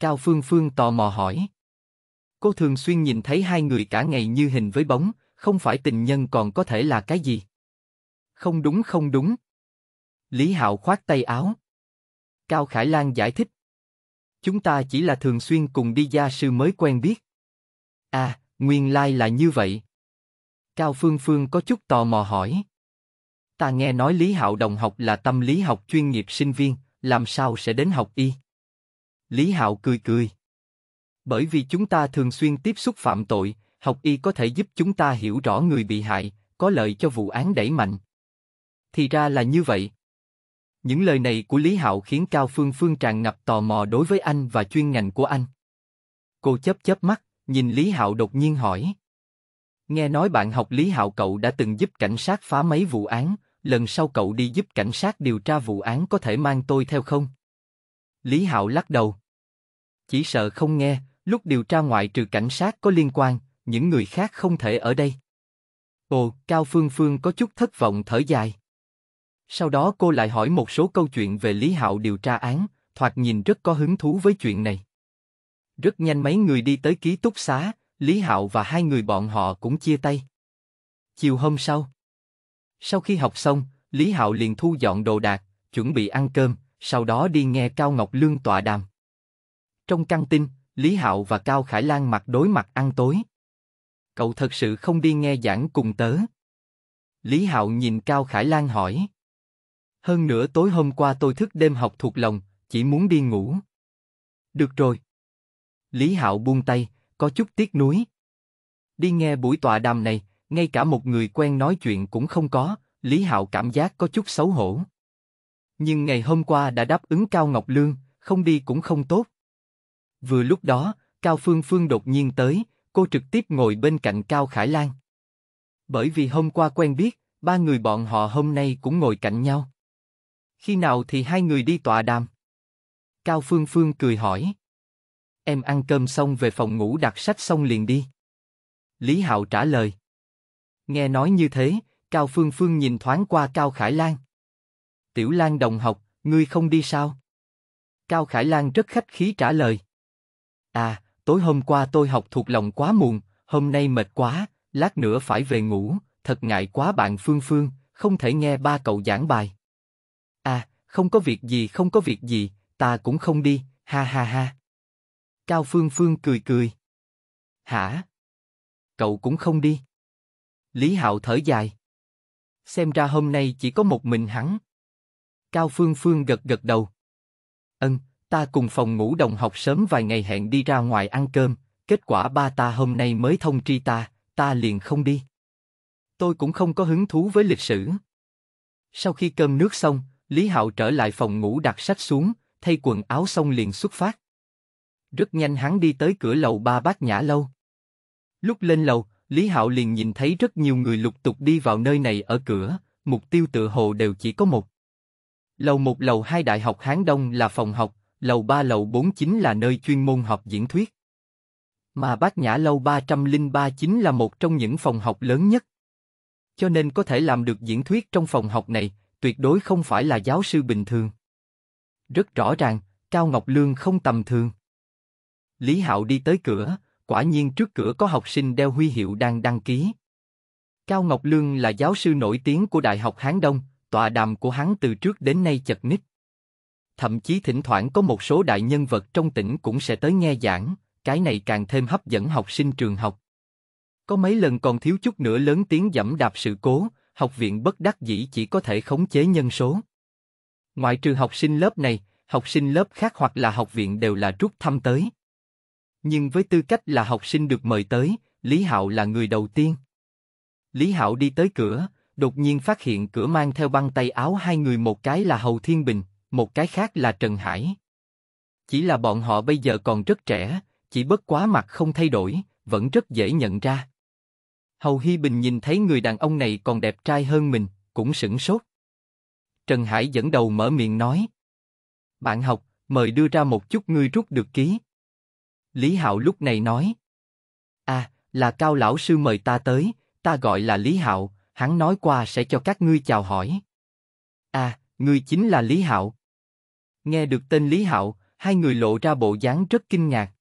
Cao Phương Phương tò mò hỏi. Cô thường xuyên nhìn thấy hai người cả ngày như hình với bóng, không phải tình nhân còn có thể là cái gì? Không đúng không đúng. Lý Hạo khoát tay áo. Cao Khải Lan giải thích, Chúng ta chỉ là thường xuyên cùng đi gia sư mới quen biết. À, nguyên lai là như vậy. Cao Phương Phương có chút tò mò hỏi. Ta nghe nói Lý Hạo Đồng học là tâm lý học chuyên nghiệp sinh viên, làm sao sẽ đến học y? Lý Hạo cười cười. Bởi vì chúng ta thường xuyên tiếp xúc phạm tội, học y có thể giúp chúng ta hiểu rõ người bị hại, có lợi cho vụ án đẩy mạnh. Thì ra là như vậy. Những lời này của Lý Hạo khiến Cao Phương Phương tràn ngập tò mò đối với anh và chuyên ngành của anh. Cô chớp chớp mắt, nhìn Lý Hạo đột nhiên hỏi. Nghe nói bạn học Lý Hạo cậu đã từng giúp cảnh sát phá mấy vụ án, lần sau cậu đi giúp cảnh sát điều tra vụ án có thể mang tôi theo không? Lý Hạo lắc đầu. Chỉ sợ không nghe, lúc điều tra ngoại trừ cảnh sát có liên quan, những người khác không thể ở đây. Ồ, Cao Phương Phương có chút thất vọng thở dài. Sau đó cô lại hỏi một số câu chuyện về Lý Hạo điều tra án, thoạt nhìn rất có hứng thú với chuyện này. Rất nhanh mấy người đi tới ký túc xá, Lý Hạo và hai người bọn họ cũng chia tay. Chiều hôm sau, sau khi học xong, Lý Hạo liền thu dọn đồ đạc, chuẩn bị ăn cơm, sau đó đi nghe Cao Ngọc Lương tọa đàm. Trong căng tin, Lý Hạo và Cao Khải Lan mặt đối mặt ăn tối. Cậu thật sự không đi nghe giảng cùng tớ. Lý Hạo nhìn Cao Khải Lan hỏi. Hơn nữa tối hôm qua tôi thức đêm học thuộc lòng, chỉ muốn đi ngủ. Được rồi. Lý Hạo buông tay, có chút tiếc nuối. Đi nghe buổi tọa đàm này, ngay cả một người quen nói chuyện cũng không có, Lý Hạo cảm giác có chút xấu hổ. Nhưng ngày hôm qua đã đáp ứng Cao Ngọc Lương, không đi cũng không tốt. Vừa lúc đó, Cao Phương Phương đột nhiên tới, cô trực tiếp ngồi bên cạnh Cao Khải Lan. Bởi vì hôm qua quen biết, ba người bọn họ hôm nay cũng ngồi cạnh nhau. Khi nào thì hai người đi tọa đàm? Cao Phương Phương cười hỏi. Em ăn cơm xong về phòng ngủ đặt sách xong liền đi. Lý Hạo trả lời. Nghe nói như thế, Cao Phương Phương nhìn thoáng qua Cao Khải Lan. Tiểu Lan đồng học, ngươi không đi sao? Cao Khải Lan rất khách khí trả lời. À, tối hôm qua tôi học thuộc lòng quá muộn, hôm nay mệt quá, lát nữa phải về ngủ, thật ngại quá bạn Phương Phương, không thể nghe ba cậu giảng bài. À, không có việc gì không có việc gì, ta cũng không đi, ha ha ha. Cao Phương Phương cười cười. Hả? Cậu cũng không đi. Lý Hạo thở dài. Xem ra hôm nay chỉ có một mình hắn. Cao Phương Phương gật gật đầu. Ân, ta cùng phòng ngủ đồng học sớm vài ngày hẹn đi ra ngoài ăn cơm, kết quả ba ta hôm nay mới thông tri ta, ta liền không đi. Tôi cũng không có hứng thú với lịch sử. Sau khi cơm nước xong, Lý Hạo trở lại phòng ngủ đặt sách xuống, thay quần áo xong liền xuất phát. Rất nhanh hắn đi tới cửa lầu ba bát nhã lâu. Lúc lên lầu, Lý Hạo liền nhìn thấy rất nhiều người lục tục đi vào nơi này ở cửa, mục tiêu tự hồ đều chỉ có một. Lầu một lầu hai Đại học Hán Đông là phòng học, lầu ba lầu bốn chính là nơi chuyên môn học diễn thuyết. Mà bát nhã lâu 303 chính là một trong những phòng học lớn nhất. Cho nên có thể làm được diễn thuyết trong phòng học này, tuyệt đối không phải là giáo sư bình thường. Rất rõ ràng, Cao Ngọc Lương không tầm thường. Lý Hạo đi tới cửa, quả nhiên trước cửa có học sinh đeo huy hiệu đang đăng ký. Cao Ngọc Lương là giáo sư nổi tiếng của Đại học Hán Đông, tọa đàm của hắn từ trước đến nay chật ních. Thậm chí thỉnh thoảng có một số đại nhân vật trong tỉnh cũng sẽ tới nghe giảng, cái này càng thêm hấp dẫn học sinh trường học. Có mấy lần còn thiếu chút nữa lớn tiếng dẫm đạp sự cố, học viện bất đắc dĩ chỉ có thể khống chế nhân số. Ngoại trừ học sinh lớp này, học sinh lớp khác hoặc là học viện đều là rút thăm tới. Nhưng với tư cách là học sinh được mời tới, Lý Hạo là người đầu tiên. Lý Hạo đi tới cửa, đột nhiên phát hiện cửa mang theo băng tay áo hai người một cái là Hầu Thiên Bình, một cái khác là Trần Hải. Chỉ là bọn họ bây giờ còn rất trẻ, chỉ bất quá mặt không thay đổi, vẫn rất dễ nhận ra. Hầu Hi Bình nhìn thấy người đàn ông này còn đẹp trai hơn mình, cũng sửng sốt. Trần Hải dẫn đầu mở miệng nói. Bạn học, mời đưa ra một chút ngươi rút được ký. Lý Hạo lúc này nói. À, là Cao Lão Sư mời ta tới, ta gọi là Lý Hạo, hắn nói qua sẽ cho các ngươi chào hỏi. À, ngươi chính là Lý Hạo. Nghe được tên Lý Hạo, hai người lộ ra bộ dáng rất kinh ngạc.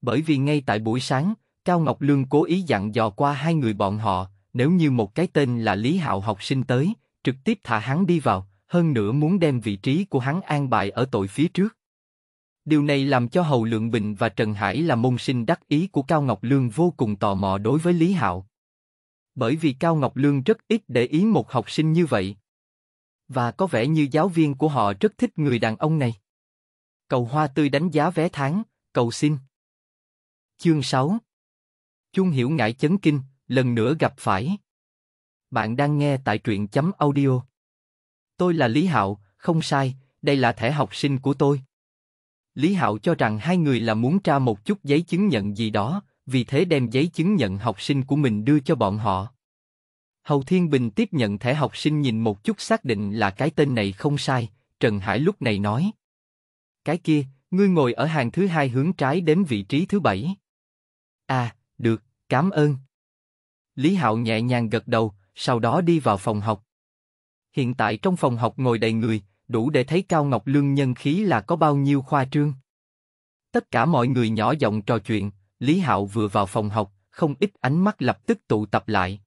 Bởi vì ngay tại buổi sáng, Cao Ngọc Lương cố ý dặn dò qua hai người bọn họ, nếu như một cái tên là Lý Hạo học sinh tới, trực tiếp thả hắn đi vào, hơn nữa muốn đem vị trí của hắn an bài ở tội phía trước. Điều này làm cho Hầu Lượng Bình và Trần Hải là môn sinh đắc ý của Cao Ngọc Lương vô cùng tò mò đối với Lý Hạo. Bởi vì Cao Ngọc Lương rất ít để ý một học sinh như vậy. Và có vẻ như giáo viên của họ rất thích người đàn ông này. Cầu hoa tươi đánh giá vé tháng, cầu xin. Chương 6 chung hiểu ngại chấn kinh, lần nữa gặp phải. Bạn đang nghe tại truyện chấm audio. Tôi là Lý Hạo, không sai, đây là thẻ học sinh của tôi. Lý Hạo cho rằng hai người là muốn tra một chút giấy chứng nhận gì đó, vì thế đem giấy chứng nhận học sinh của mình đưa cho bọn họ. Hầu Thiên Bình tiếp nhận thẻ học sinh nhìn một chút xác định là cái tên này không sai, Trần Hải lúc này nói. Cái kia, ngươi ngồi ở hàng thứ hai hướng trái đến vị trí thứ bảy. À, được, cảm ơn. Lý Hạo nhẹ nhàng gật đầu, sau đó đi vào phòng học. Hiện tại trong phòng học ngồi đầy người, đủ để thấy Cao Ngọc Lương nhân khí là có bao nhiêu khoa trương. Tất cả mọi người nhỏ giọng trò chuyện, Lý Hạo vừa vào phòng học, không ít ánh mắt lập tức tụ tập lại.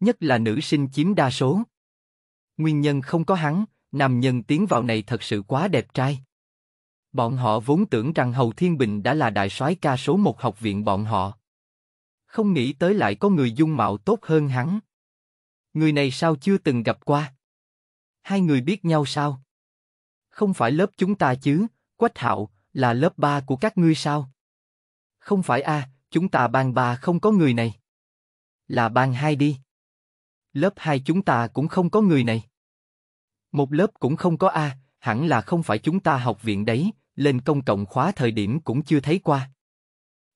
Nhất là nữ sinh chiếm đa số. Nguyên nhân không có hắn, nam nhân tiến vào này thật sự quá đẹp trai. Bọn họ vốn tưởng rằng Hầu Thiên Bình đã là đại soái ca số một học viện bọn họ không nghĩ tới lại có người dung mạo tốt hơn hắn. Người này sao chưa từng gặp qua? Hai người biết nhau sao? Không phải lớp chúng ta chứ, Quách Hạo, là lớp ba của các ngươi sao? Không phải a, à, chúng ta ban ba không có người này. Là ban hai đi. Lớp hai chúng ta cũng không có người này. Một lớp cũng không có a, à, hẳn là không phải chúng ta học viện đấy, lên công cộng khóa thời điểm cũng chưa thấy qua.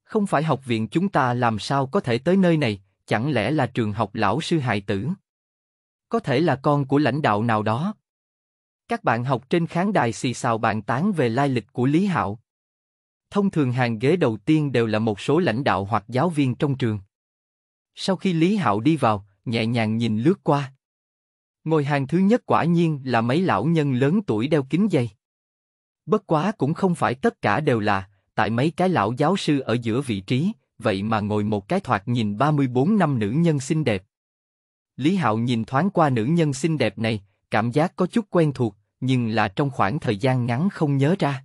Không phải học viện chúng ta làm sao có thể tới nơi này, chẳng lẽ là trường học lão sư hài tử? Có thể là con của lãnh đạo nào đó. Các bạn học trên khán đài xì xào bàn tán về lai lịch của Lý Hạo. Thông thường hàng ghế đầu tiên đều là một số lãnh đạo hoặc giáo viên trong trường. Sau khi Lý Hạo đi vào, nhẹ nhàng nhìn lướt qua. Ngồi hàng thứ nhất quả nhiên là mấy lão nhân lớn tuổi đeo kính dày. Bất quá cũng không phải tất cả đều là, tại mấy cái lão giáo sư ở giữa vị trí, vậy mà ngồi một cái thoạt nhìn 34 năm nữ nhân xinh đẹp. Lý Hạo nhìn thoáng qua nữ nhân xinh đẹp này, cảm giác có chút quen thuộc, nhưng là trong khoảng thời gian ngắn không nhớ ra.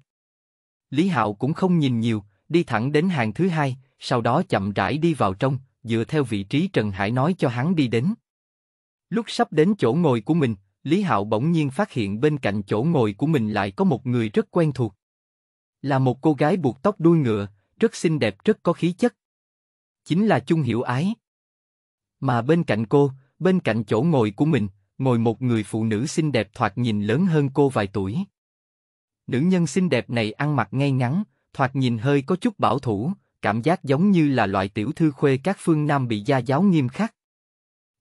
Lý Hạo cũng không nhìn nhiều, đi thẳng đến hàng thứ hai, sau đó chậm rãi đi vào trong, dựa theo vị trí Trần Hải nói cho hắn đi đến. Lúc sắp đến chỗ ngồi của mình, Lý Hạo bỗng nhiên phát hiện bên cạnh chỗ ngồi của mình lại có một người rất quen thuộc. Là một cô gái buộc tóc đuôi ngựa, rất xinh đẹp rất có khí chất. Chính là Chung Hiểu Ái. Mà bên cạnh cô, bên cạnh chỗ ngồi của mình, ngồi một người phụ nữ xinh đẹp thoạt nhìn lớn hơn cô vài tuổi. Nữ nhân xinh đẹp này ăn mặc ngay ngắn, thoạt nhìn hơi có chút bảo thủ, cảm giác giống như là loại tiểu thư khuê các phương Nam bị gia giáo nghiêm khắc.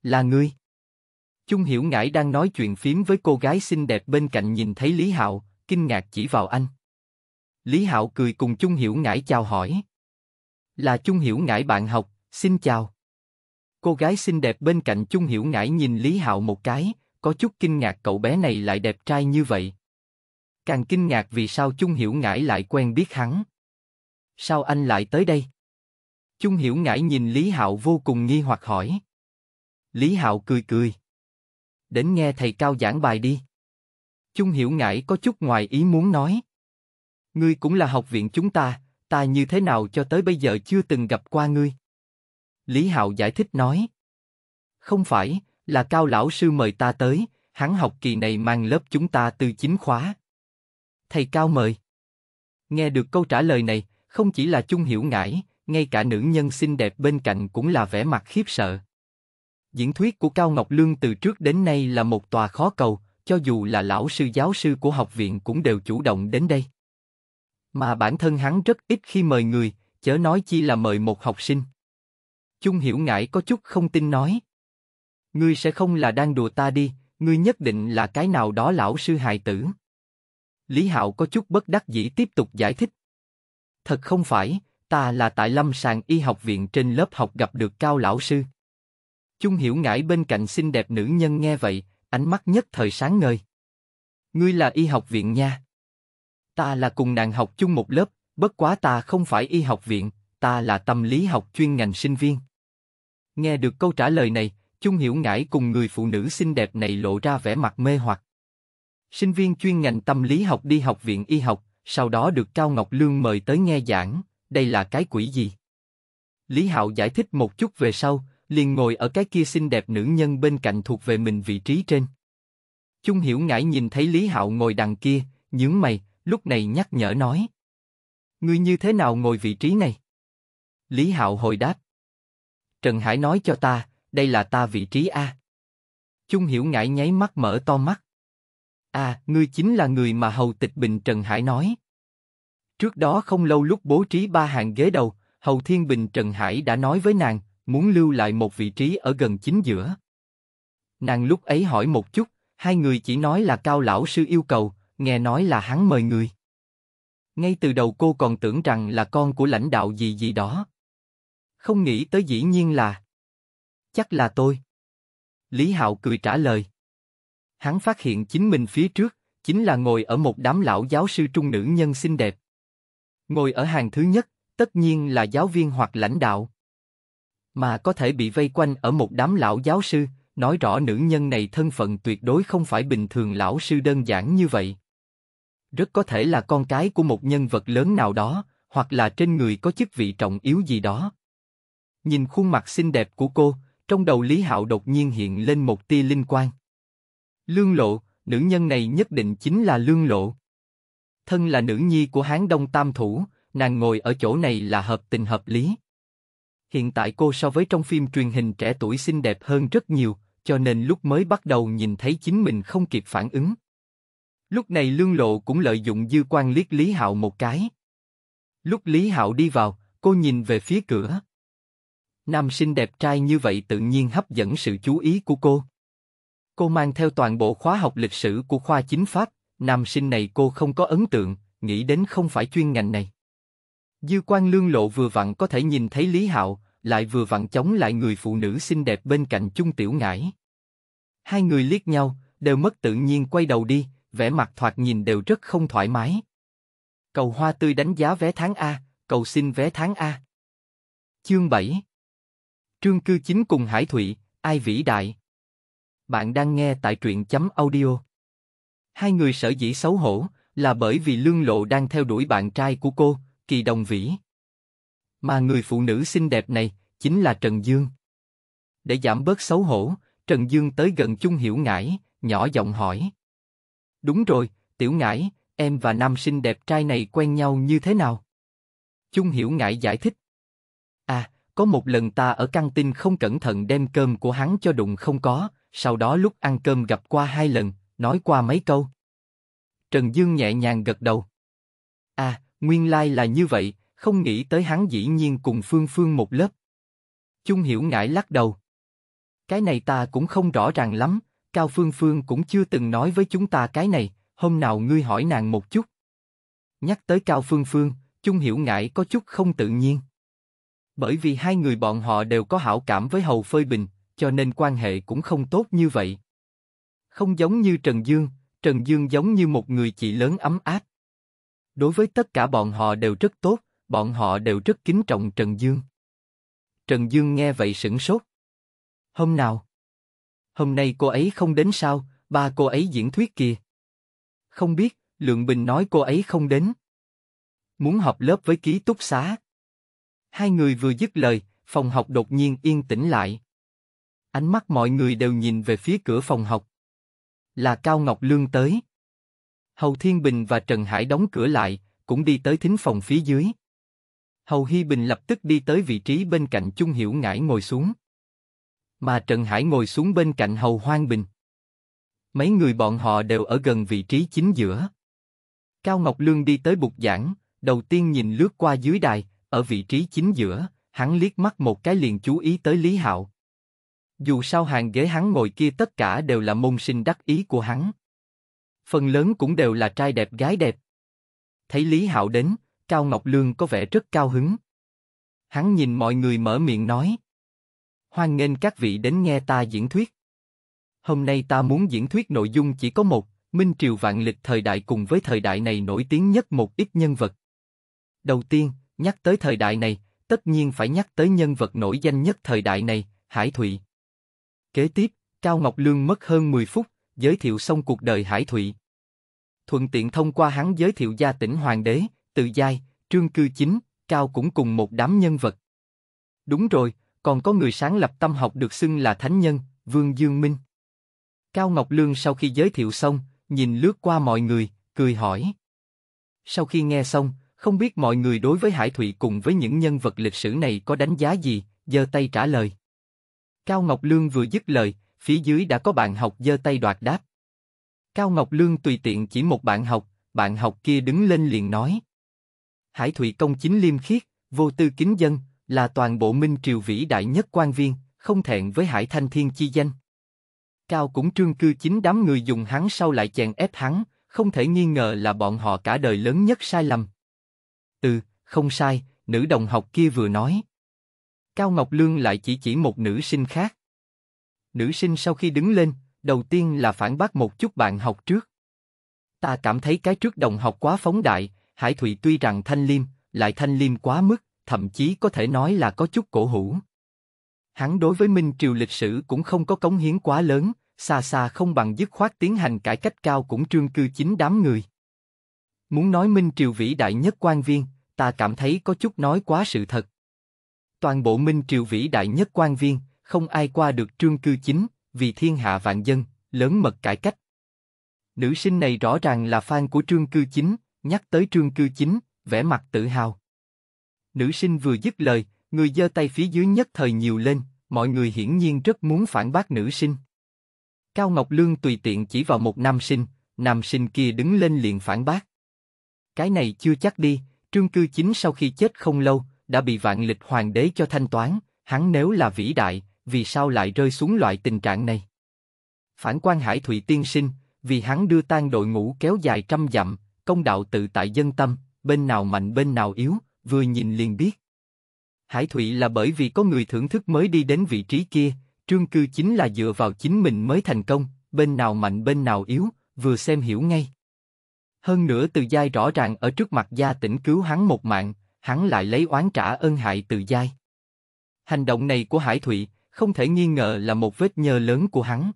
Là ngươi. Chung Hiểu Ngải đang nói chuyện phím với cô gái xinh đẹp bên cạnh nhìn thấy Lý Hạo, kinh ngạc chỉ vào anh. Lý Hạo cười cùng Chung Hiểu Ngải chào hỏi. Là Chung Hiểu Ngải bạn học, xin chào. Cô gái xinh đẹp bên cạnh Chung Hiểu Ngải nhìn Lý Hạo một cái, có chút kinh ngạc cậu bé này lại đẹp trai như vậy. Càng kinh ngạc vì sao Chung Hiểu Ngải lại quen biết hắn. Sao anh lại tới đây? Chung Hiểu Ngải nhìn Lý Hạo vô cùng nghi hoặc hỏi. Lý Hạo cười cười. Đến nghe thầy cao giảng bài đi. Chung Hiểu Ngải có chút ngoài ý muốn nói. Ngươi cũng là học viện chúng ta, ta như thế nào cho tới bây giờ chưa từng gặp qua ngươi? Lý Hạo giải thích nói. Không phải, là cao lão sư mời ta tới, hắn học kỳ này mang lớp chúng ta từ chính khóa. Thầy cao mời. Nghe được câu trả lời này, không chỉ là Chung Hiểu Ngải, ngay cả nữ nhân xinh đẹp bên cạnh cũng là vẻ mặt khiếp sợ. Diễn thuyết của Cao Ngọc Lương từ trước đến nay là một tòa khó cầu, cho dù là lão sư giáo sư của học viện cũng đều chủ động đến đây. Mà bản thân hắn rất ít khi mời người, chớ nói chi là mời một học sinh. Chung hiểu ngại có chút không tin nói. Ngươi sẽ không là đang đùa ta đi, ngươi nhất định là cái nào đó lão sư hài tử. Lý Hạo có chút bất đắc dĩ tiếp tục giải thích. Thật không phải, ta là tại Lâm Sàng Y học viện trên lớp học gặp được cao lão sư. Chung hiểu ngãi bên cạnh xinh đẹp nữ nhân nghe vậy, ánh mắt nhất thời sáng ngời. Ngươi là y học viện nha. Ta là cùng nàng học chung một lớp, bất quá ta không phải y học viện, ta là tâm lý học chuyên ngành sinh viên. Nghe được câu trả lời này, Chung Hiểu Ngải cùng người phụ nữ xinh đẹp này lộ ra vẻ mặt mê hoặc. Sinh viên chuyên ngành tâm lý học đi học viện y học, sau đó được Cao Ngọc Lương mời tới nghe giảng, đây là cái quỷ gì? Lý Hạo giải thích một chút về sau, liền ngồi ở cái kia xinh đẹp nữ nhân bên cạnh thuộc về mình vị trí trên. Chung Hiểu Ngải nhìn thấy Lý Hạo ngồi đằng kia, nhướng mày, lúc này nhắc nhở nói. Ngươi như thế nào ngồi vị trí này? Lý Hạo hồi đáp. Trần Hải nói cho ta, đây là ta vị trí A. Chung Hiểu Ngải nháy mắt mở to mắt. À, ngươi chính là người mà Hầu Tịch Bình Trần Hải nói. Trước đó không lâu lúc bố trí ba hàng ghế đầu, Hầu Thiên Bình Trần Hải đã nói với nàng, muốn lưu lại một vị trí ở gần chính giữa. Nàng lúc ấy hỏi một chút, hai người chỉ nói là cao lão sư yêu cầu, nghe nói là hắn mời người. Ngay từ đầu cô còn tưởng rằng là con của lãnh đạo gì gì đó. Không nghĩ tới dĩ nhiên là... Chắc là tôi. Lý Hạo cười trả lời. Hắn phát hiện chính mình phía trước, chính là ngồi ở một đám lão giáo sư trung nữ nhân xinh đẹp. Ngồi ở hàng thứ nhất, tất nhiên là giáo viên hoặc lãnh đạo. Mà có thể bị vây quanh ở một đám lão giáo sư, nói rõ nữ nhân này thân phận tuyệt đối không phải bình thường lão sư đơn giản như vậy. Rất có thể là con cái của một nhân vật lớn nào đó, hoặc là trên người có chức vị trọng yếu gì đó. Nhìn khuôn mặt xinh đẹp của cô, trong đầu Lý Hạo đột nhiên hiện lên một tia linh quan. Lương Lộ, nữ nhân này nhất định chính là Lương Lộ. Thân là nữ nhi của Hán Đông Tam Thủ, nàng ngồi ở chỗ này là hợp tình hợp lý. Hiện tại cô so với trong phim truyền hình trẻ tuổi xinh đẹp hơn rất nhiều, cho nên lúc mới bắt đầu nhìn thấy chính mình không kịp phản ứng. Lúc này Lương Lộ cũng lợi dụng dư quan liếc Lý Hạo một cái. Lúc Lý Hạo đi vào, cô nhìn về phía cửa. Nam sinh đẹp trai như vậy tự nhiên hấp dẫn sự chú ý của cô. Cô mang theo toàn bộ khóa học lịch sử của khoa chính pháp, nam sinh này cô không có ấn tượng, nghĩ đến không phải chuyên ngành này. Dư quan lương lộ vừa vặn có thể nhìn thấy Lý Hạo, lại vừa vặn chống lại người phụ nữ xinh đẹp bên cạnh trung Tiểu Ngải. Hai người liếc nhau, đều mất tự nhiên quay đầu đi, vẻ mặt thoạt nhìn đều rất không thoải mái. Cầu hoa tươi đánh giá vé tháng A, cầu xin vé tháng A. Chương 7 Trương Cư Chính cùng Hải Thụy, ai vĩ đại? Bạn đang nghe tại truyện chấm audio. Hai người sở dĩ xấu hổ là bởi vì Lương Lộ đang theo đuổi bạn trai của cô, Kỳ Đồng Vĩ. Mà người phụ nữ xinh đẹp này chính là Trần Dương. Để giảm bớt xấu hổ, Trần Dương tới gần Chung Hiểu Ngải, nhỏ giọng hỏi. Đúng rồi, tiểu ngải, em và nam sinh đẹp trai này quen nhau như thế nào? Chung hiểu ngải giải thích. À, có một lần ta ở căng tin không cẩn thận đem cơm của hắn cho đụng không có, sau đó lúc ăn cơm gặp qua hai lần, nói qua mấy câu. Trần Dương nhẹ nhàng gật đầu. À, nguyên lai là như vậy, không nghĩ tới hắn dĩ nhiên cùng Phương Phương một lớp. Chung hiểu ngải lắc đầu. Cái này ta cũng không rõ ràng lắm, Cao Phương Phương cũng chưa từng nói với chúng ta cái này, hôm nào ngươi hỏi nàng một chút. Nhắc tới Cao Phương Phương, Chung Hiểu Ngãi có chút không tự nhiên. Bởi vì hai người bọn họ đều có hảo cảm với Hầu Phơi Bình, cho nên quan hệ cũng không tốt như vậy. Không giống như Trần Dương, Trần Dương giống như một người chị lớn ấm áp. Đối với tất cả bọn họ đều rất tốt, bọn họ đều rất kính trọng Trần Dương. Trần Dương nghe vậy sửng sốt. Hôm nào? Hôm nay cô ấy không đến sao? Ba cô ấy diễn thuyết kìa. Không biết, Lượng Bình nói cô ấy không đến. Muốn học lớp với ký túc xá. Hai người vừa dứt lời, phòng học đột nhiên yên tĩnh lại. Ánh mắt mọi người đều nhìn về phía cửa phòng học. Là Cao Ngọc Lương tới. Hầu Thiên Bình và Trần Hải đóng cửa lại, cũng đi tới thính phòng phía dưới. Hầu hy Bình lập tức đi tới vị trí bên cạnh Chung Hiểu Ngải ngồi xuống. Mà Trần Hải ngồi xuống bên cạnh Hầu Hoang Bình. Mấy người bọn họ đều ở gần vị trí chính giữa. Cao Ngọc Lương đi tới bục giảng, đầu tiên nhìn lướt qua dưới đài, ở vị trí chính giữa, hắn liếc mắt một cái liền chú ý tới Lý Hạo. Dù sao hàng ghế hắn ngồi kia tất cả đều là môn sinh đắc ý của hắn. Phần lớn cũng đều là trai đẹp gái đẹp. Thấy Lý Hạo đến, Cao Ngọc Lương có vẻ rất cao hứng. Hắn nhìn mọi người mở miệng nói hoan nghênh các vị đến nghe ta diễn thuyết. Hôm nay ta muốn diễn thuyết nội dung chỉ có một, Minh Triều Vạn Lịch thời đại cùng với thời đại này nổi tiếng nhất một ít nhân vật. Đầu tiên, nhắc tới thời đại này, tất nhiên phải nhắc tới nhân vật nổi danh nhất thời đại này, Hải Thụy. Kế tiếp, Cao Ngọc Lương mất hơn 10 phút, giới thiệu xong cuộc đời Hải Thụy. Thuận tiện thông qua hắn giới thiệu gia tỉnh Hoàng đế, Từ Giai, Trương Cư Chính, Cao cũng cùng một đám nhân vật. Đúng rồi, còn có người sáng lập tâm học được xưng là thánh nhân, Vương Dương Minh. Cao Ngọc Lương sau khi giới thiệu xong, nhìn lướt qua mọi người, cười hỏi. Sau khi nghe xong, không biết mọi người đối với Hải Thụy cùng với những nhân vật lịch sử này có đánh giá gì, giơ tay trả lời. Cao Ngọc Lương vừa dứt lời, phía dưới đã có bạn học giơ tay đoạt đáp. Cao Ngọc Lương tùy tiện chỉ một bạn học, bạn học kia đứng lên liền nói. Hải Thụy công chính liêm khiết, vô tư kính dân, là toàn bộ minh triều vĩ đại nhất quan viên, không thẹn với hải thanh thiên chi danh. Cao cũng trương cư chính đám người dùng hắn sau lại chèn ép hắn, không thể nghi ngờ là bọn họ cả đời lớn nhất sai lầm. Ừ, không sai, nữ đồng học kia vừa nói. Cao Ngọc Lương lại chỉ chỉ một nữ sinh khác. Nữ sinh sau khi đứng lên, đầu tiên là phản bác một chút bạn học trước. Ta cảm thấy cái trước đồng học quá phóng đại, Hải Thụy tuy rằng thanh liêm, lại thanh liêm quá mức, thậm chí có thể nói là có chút cổ hủ. Hắn đối với Minh Triều lịch sử cũng không có cống hiến quá lớn, xa xa không bằng dứt khoát tiến hành cải cách cao cũng trương cư chính đám người. Muốn nói Minh Triều vĩ đại nhất quan viên, ta cảm thấy có chút nói quá sự thật. Toàn bộ Minh Triều vĩ đại nhất quan viên, không ai qua được trương cư chính, vì thiên hạ vạn dân, lớn mật cải cách. Nữ sinh này rõ ràng là fan của trương cư chính, nhắc tới trương cư chính, vẻ mặt tự hào. Nữ sinh vừa dứt lời, người giơ tay phía dưới nhất thời nhiều lên, mọi người hiển nhiên rất muốn phản bác nữ sinh. Cao Ngọc Lương tùy tiện chỉ vào một nam sinh, nam sinh kia đứng lên liền phản bác. Cái này chưa chắc đi, Trương Cư Chính sau khi chết không lâu, đã bị vạn lịch hoàng đế cho thanh toán, hắn nếu là vĩ đại, vì sao lại rơi xuống loại tình trạng này? Phản quan Hải Thụy tiên sinh, vì hắn đưa tan đội ngũ kéo dài trăm dặm, công đạo tự tại dân tâm, bên nào mạnh bên nào yếu, vừa nhìn liền biết. Hải Thụy là bởi vì có người thưởng thức mới đi đến vị trí kia, Trương Cư chính là dựa vào chính mình mới thành công, bên nào mạnh bên nào yếu, vừa xem hiểu ngay. Hơn nữa từ giai rõ ràng ở trước mặt gia tỉnh cứu hắn một mạng, hắn lại lấy oán trả ơn hại từ giai. Hành động này của Hải Thụy không thể nghi ngờ là một vết nhơ lớn của hắn.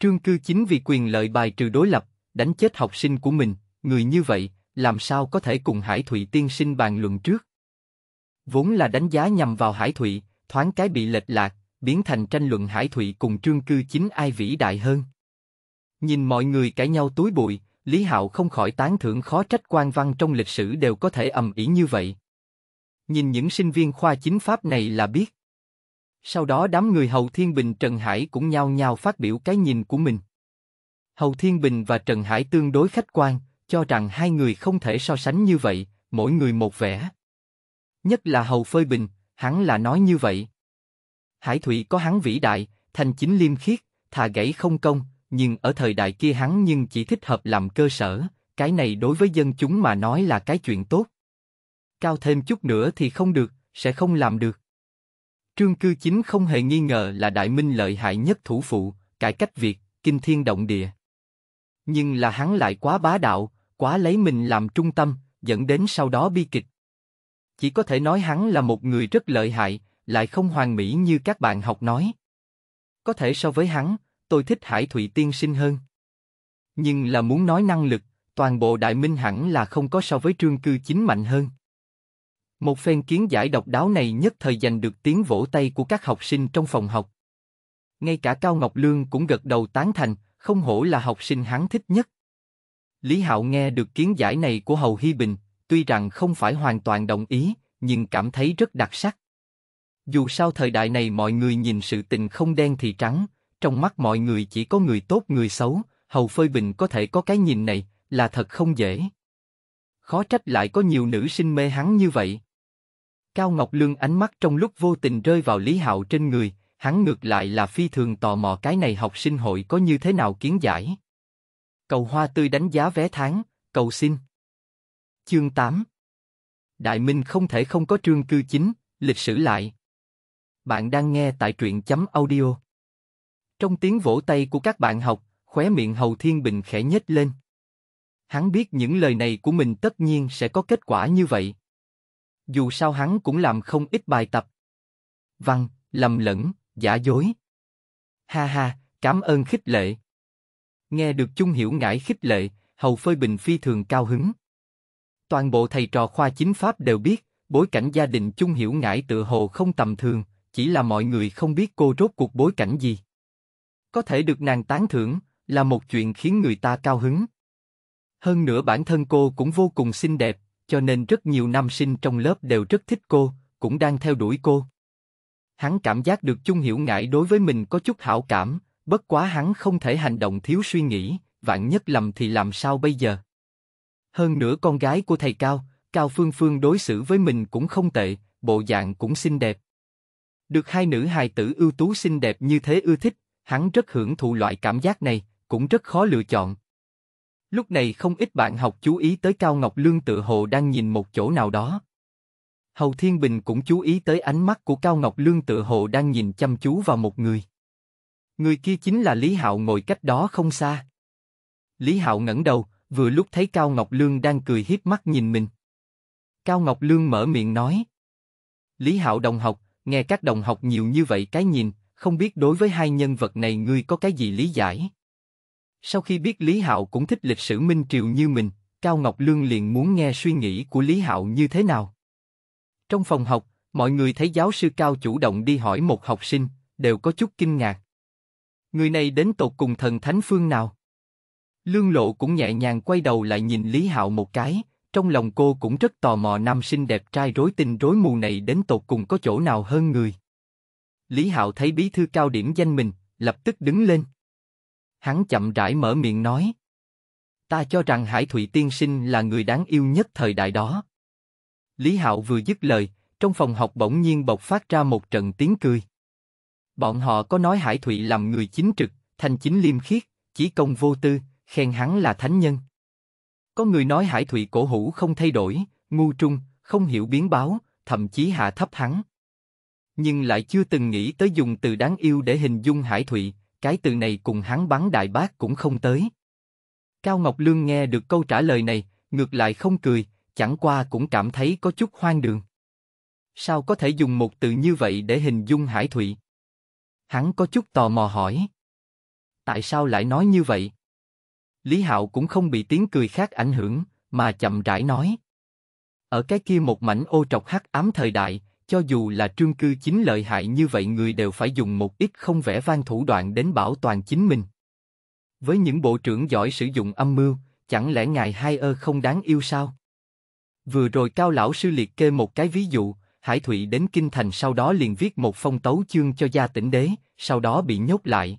Trương Cư chính vì quyền lợi bài trừ đối lập, đánh chết học sinh của mình, người như vậy, làm sao có thể cùng Hải Thụy tiên sinh bàn luận trước? Vốn là đánh giá nhằm vào Hải Thụy, thoáng cái bị lệch lạc, biến thành tranh luận Hải Thụy cùng Trương Cư chính ai vĩ đại hơn. Nhìn mọi người cãi nhau túi bụi, Lý Hạo không khỏi tán thưởng khó trách quan văn trong lịch sử đều có thể ầm ĩ như vậy. Nhìn những sinh viên khoa chính pháp này là biết. Sau đó đám người Hầu Thiên Bình Trần Hải cũng nhao nhao phát biểu cái nhìn của mình. Hầu Thiên Bình và Trần Hải tương đối khách quan, cho rằng hai người không thể so sánh như vậy, mỗi người một vẻ. Nhất là Hầu Phơi Bình, hắn là nói như vậy. Hải Thụy có hắn vĩ đại, thành chính liêm khiết, thà gãy không công, nhưng ở thời đại kia hắn nhưng chỉ thích hợp làm cơ sở, cái này đối với dân chúng mà nói là cái chuyện tốt. Cao thêm chút nữa thì không được, sẽ không làm được. Trương Cư Chính không hề nghi ngờ là đại minh lợi hại nhất thủ phụ, cải cách việc, kinh thiên động địa. Nhưng là hắn lại quá bá đạo, quá lấy mình làm trung tâm, dẫn đến sau đó bi kịch. Chỉ có thể nói hắn là một người rất lợi hại, lại không hoàn mỹ như các bạn học nói. Có thể so với hắn, tôi thích Hải Thụy Tiên Sinh hơn. Nhưng là muốn nói năng lực, toàn bộ Đại Minh hẳn là không có so với Trương Cư Chính mạnh hơn. Một phen kiến giải độc đáo này nhất thời giành được tiếng vỗ tay của các học sinh trong phòng học. Ngay cả Cao Ngọc Lương cũng gật đầu tán thành, không hổ là học sinh hắn thích nhất. Lý Hạo nghe được kiến giải này của Hầu Hi Bình, tuy rằng không phải hoàn toàn đồng ý, nhưng cảm thấy rất đặc sắc. Dù sao thời đại này mọi người nhìn sự tình không đen thì trắng, trong mắt mọi người chỉ có người tốt người xấu, Hầu Phơi Bình có thể có cái nhìn này là thật không dễ. Khó trách lại có nhiều nữ sinh mê hắn như vậy. Cao Ngọc Lương ánh mắt trong lúc vô tình rơi vào Lý Hạo trên người, hắn ngược lại là phi thường tò mò cái này học sinh hội có như thế nào kiến giải. Cầu hoa tươi đánh giá vé tháng, cầu xin. Chương 8 Đại Minh không thể không có trương cư chính, lịch sử lại. Bạn đang nghe tại truyện chấm audio. Trong tiếng vỗ tay của các bạn học, khóe miệng Hầu Thiên Bình khẽ nhếch lên. Hắn biết những lời này của mình tất nhiên sẽ có kết quả như vậy. Dù sao hắn cũng làm không ít bài tập. Văn, lầm lẫn, giả dối. Ha ha, cảm ơn khích lệ. Nghe được Chung Hiểu Ngải khích lệ, Hầu Phơi Bình phi thường cao hứng. Toàn bộ thầy trò khoa chính pháp đều biết, bối cảnh gia đình Chung Hiểu Ngải tựa hồ không tầm thường, chỉ là mọi người không biết cô rốt cuộc bối cảnh gì. Có thể được nàng tán thưởng, là một chuyện khiến người ta cao hứng. Hơn nữa bản thân cô cũng vô cùng xinh đẹp, cho nên rất nhiều nam sinh trong lớp đều rất thích cô, cũng đang theo đuổi cô. Hắn cảm giác được Chung Hiểu Ngải đối với mình có chút hảo cảm, Bất quá hắn không thể hành động thiếu suy nghĩ, vạn nhất lầm thì làm sao bây giờ? Hơn nữa con gái của thầy Cao, Cao Phương Phương đối xử với mình cũng không tệ, bộ dạng cũng xinh đẹp. Được hai nữ hài tử ưu tú xinh đẹp như thế ưa thích, hắn rất hưởng thụ loại cảm giác này, cũng rất khó lựa chọn. Lúc này không ít bạn học chú ý tới Cao Ngọc Lương tự hồ đang nhìn một chỗ nào đó. Hầu Thiên Bình cũng chú ý tới ánh mắt của Cao Ngọc Lương tự hồ đang nhìn chăm chú vào một người. Người kia chính là Lý Hạo ngồi cách đó không xa. Lý Hạo ngẩng đầu, vừa lúc thấy Cao Ngọc Lương đang cười hiếp mắt nhìn mình. Cao Ngọc Lương mở miệng nói. Lý Hạo đồng học, nghe các đồng học nhiều như vậy cái nhìn, không biết đối với hai nhân vật này ngươi có cái gì lý giải. Sau khi biết Lý Hạo cũng thích lịch sử Minh Triều như mình, Cao Ngọc Lương liền muốn nghe suy nghĩ của Lý Hạo như thế nào. Trong phòng học, mọi người thấy giáo sư Cao chủ động đi hỏi một học sinh, đều có chút kinh ngạc người này đến tột cùng thần thánh phương nào? Lương Lộ cũng nhẹ nhàng quay đầu lại nhìn Lý Hạo một cái, trong lòng cô cũng rất tò mò nam sinh đẹp trai rối tinh rối mù này đến tột cùng có chỗ nào hơn người. Lý Hạo thấy bí thư cao điểm danh mình, lập tức đứng lên. Hắn chậm rãi mở miệng nói. Ta cho rằng Hải Thụy Tiên Sinh là người đáng yêu nhất thời đại đó. Lý Hạo vừa dứt lời, trong phòng học bỗng nhiên bộc phát ra một trận tiếng cười. Bọn họ có nói Hải Thụy làm người chính trực, thành chính liêm khiết, chỉ công vô tư, khen hắn là thánh nhân. Có người nói Hải Thụy cổ hủ không thay đổi, ngu trung, không hiểu biến báo, thậm chí hạ thấp hắn. Nhưng lại chưa từng nghĩ tới dùng từ đáng yêu để hình dung Hải Thụy, cái từ này cùng hắn bắn đại bác cũng không tới. Cao Ngọc Lương nghe được câu trả lời này, ngược lại không cười, chẳng qua cũng cảm thấy có chút hoang đường. Sao có thể dùng một từ như vậy để hình dung Hải Thụy? Hắn có chút tò mò hỏi. Tại sao lại nói như vậy? Lý Hạo cũng không bị tiếng cười khác ảnh hưởng, mà chậm rãi nói. Ở cái kia một mảnh ô trọc hắc ám thời đại, cho dù là trương cư chính lợi hại như vậy người đều phải dùng một ít không vẻ vang thủ đoạn đến bảo toàn chính mình. Với những bộ trưởng giỏi sử dụng âm mưu, chẳng lẽ ngài hai ơ không đáng yêu sao? Vừa rồi Cao Lão Sư liệt kê một cái ví dụ, Hải Thụy đến Kinh Thành sau đó liền viết một phong tấu chương cho gia tỉnh đế, sau đó bị nhốt lại.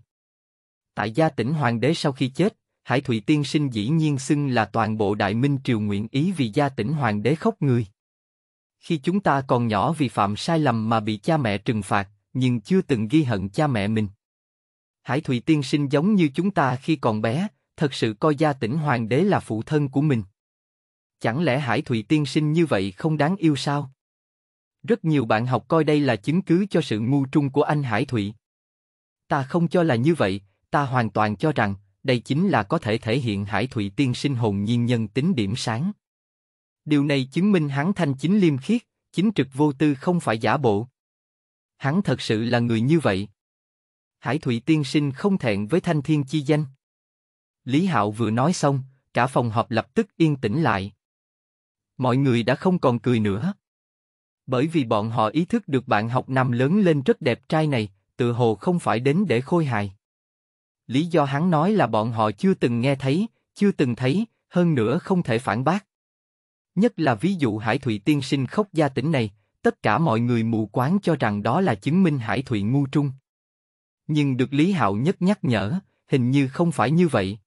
Tại gia tỉnh hoàng đế sau khi chết, Hải Thụy tiên sinh dĩ nhiên xưng là toàn bộ Đại Minh triều nguyện ý vì gia tỉnh hoàng đế khóc người. Khi chúng ta còn nhỏ vì phạm sai lầm mà bị cha mẹ trừng phạt, nhưng chưa từng ghi hận cha mẹ mình. Hải Thụy tiên sinh giống như chúng ta khi còn bé, thật sự coi gia tỉnh hoàng đế là phụ thân của mình. Chẳng lẽ Hải Thụy tiên sinh như vậy không đáng yêu sao? Rất nhiều bạn học coi đây là chứng cứ cho sự ngu trung của anh Hải Thụy. Ta không cho là như vậy, ta hoàn toàn cho rằng, đây chính là có thể thể hiện Hải Thụy tiên sinh hồn nhiên nhân tính điểm sáng. Điều này chứng minh hắn thanh chính liêm khiết, chính trực vô tư không phải giả bộ. Hắn thật sự là người như vậy. Hải Thụy tiên sinh không thẹn với thanh thiên chi danh. Lý Hạo vừa nói xong, cả phòng họp lập tức yên tĩnh lại. Mọi người đã không còn cười nữa bởi vì bọn họ ý thức được bạn học nam lớn lên rất đẹp trai này, tự hồ không phải đến để khôi hài. Lý do hắn nói là bọn họ chưa từng nghe thấy, chưa từng thấy, hơn nữa không thể phản bác. Nhất là ví dụ Hải Thụy tiên sinh khóc gia tỉnh này, tất cả mọi người mù quáng cho rằng đó là chứng minh Hải Thụy ngu trung. Nhưng được Lý Hạo nhất nhắc nhở, hình như không phải như vậy.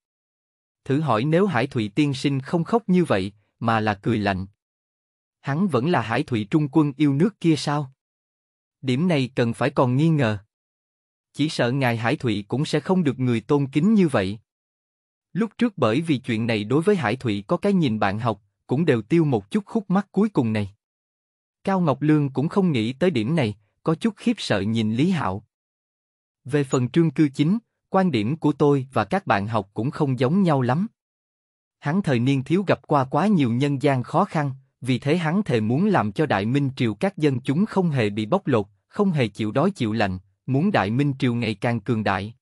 Thử hỏi nếu Hải Thụy tiên sinh không khóc như vậy, mà là cười lạnh, hắn vẫn là hải thủy trung quân yêu nước kia sao? Điểm này cần phải còn nghi ngờ. Chỉ sợ ngài hải thủy cũng sẽ không được người tôn kính như vậy. Lúc trước bởi vì chuyện này đối với hải thủy có cái nhìn bạn học, cũng đều tiêu một chút khúc mắt cuối cùng này. Cao Ngọc Lương cũng không nghĩ tới điểm này, có chút khiếp sợ nhìn Lý Hạo. Về phần trương cư chính, quan điểm của tôi và các bạn học cũng không giống nhau lắm. Hắn thời niên thiếu gặp qua quá nhiều nhân gian khó khăn, vì thế hắn thề muốn làm cho Đại Minh Triều các dân chúng không hề bị bóc lột, không hề chịu đói chịu lạnh, muốn Đại Minh Triều ngày càng cường đại.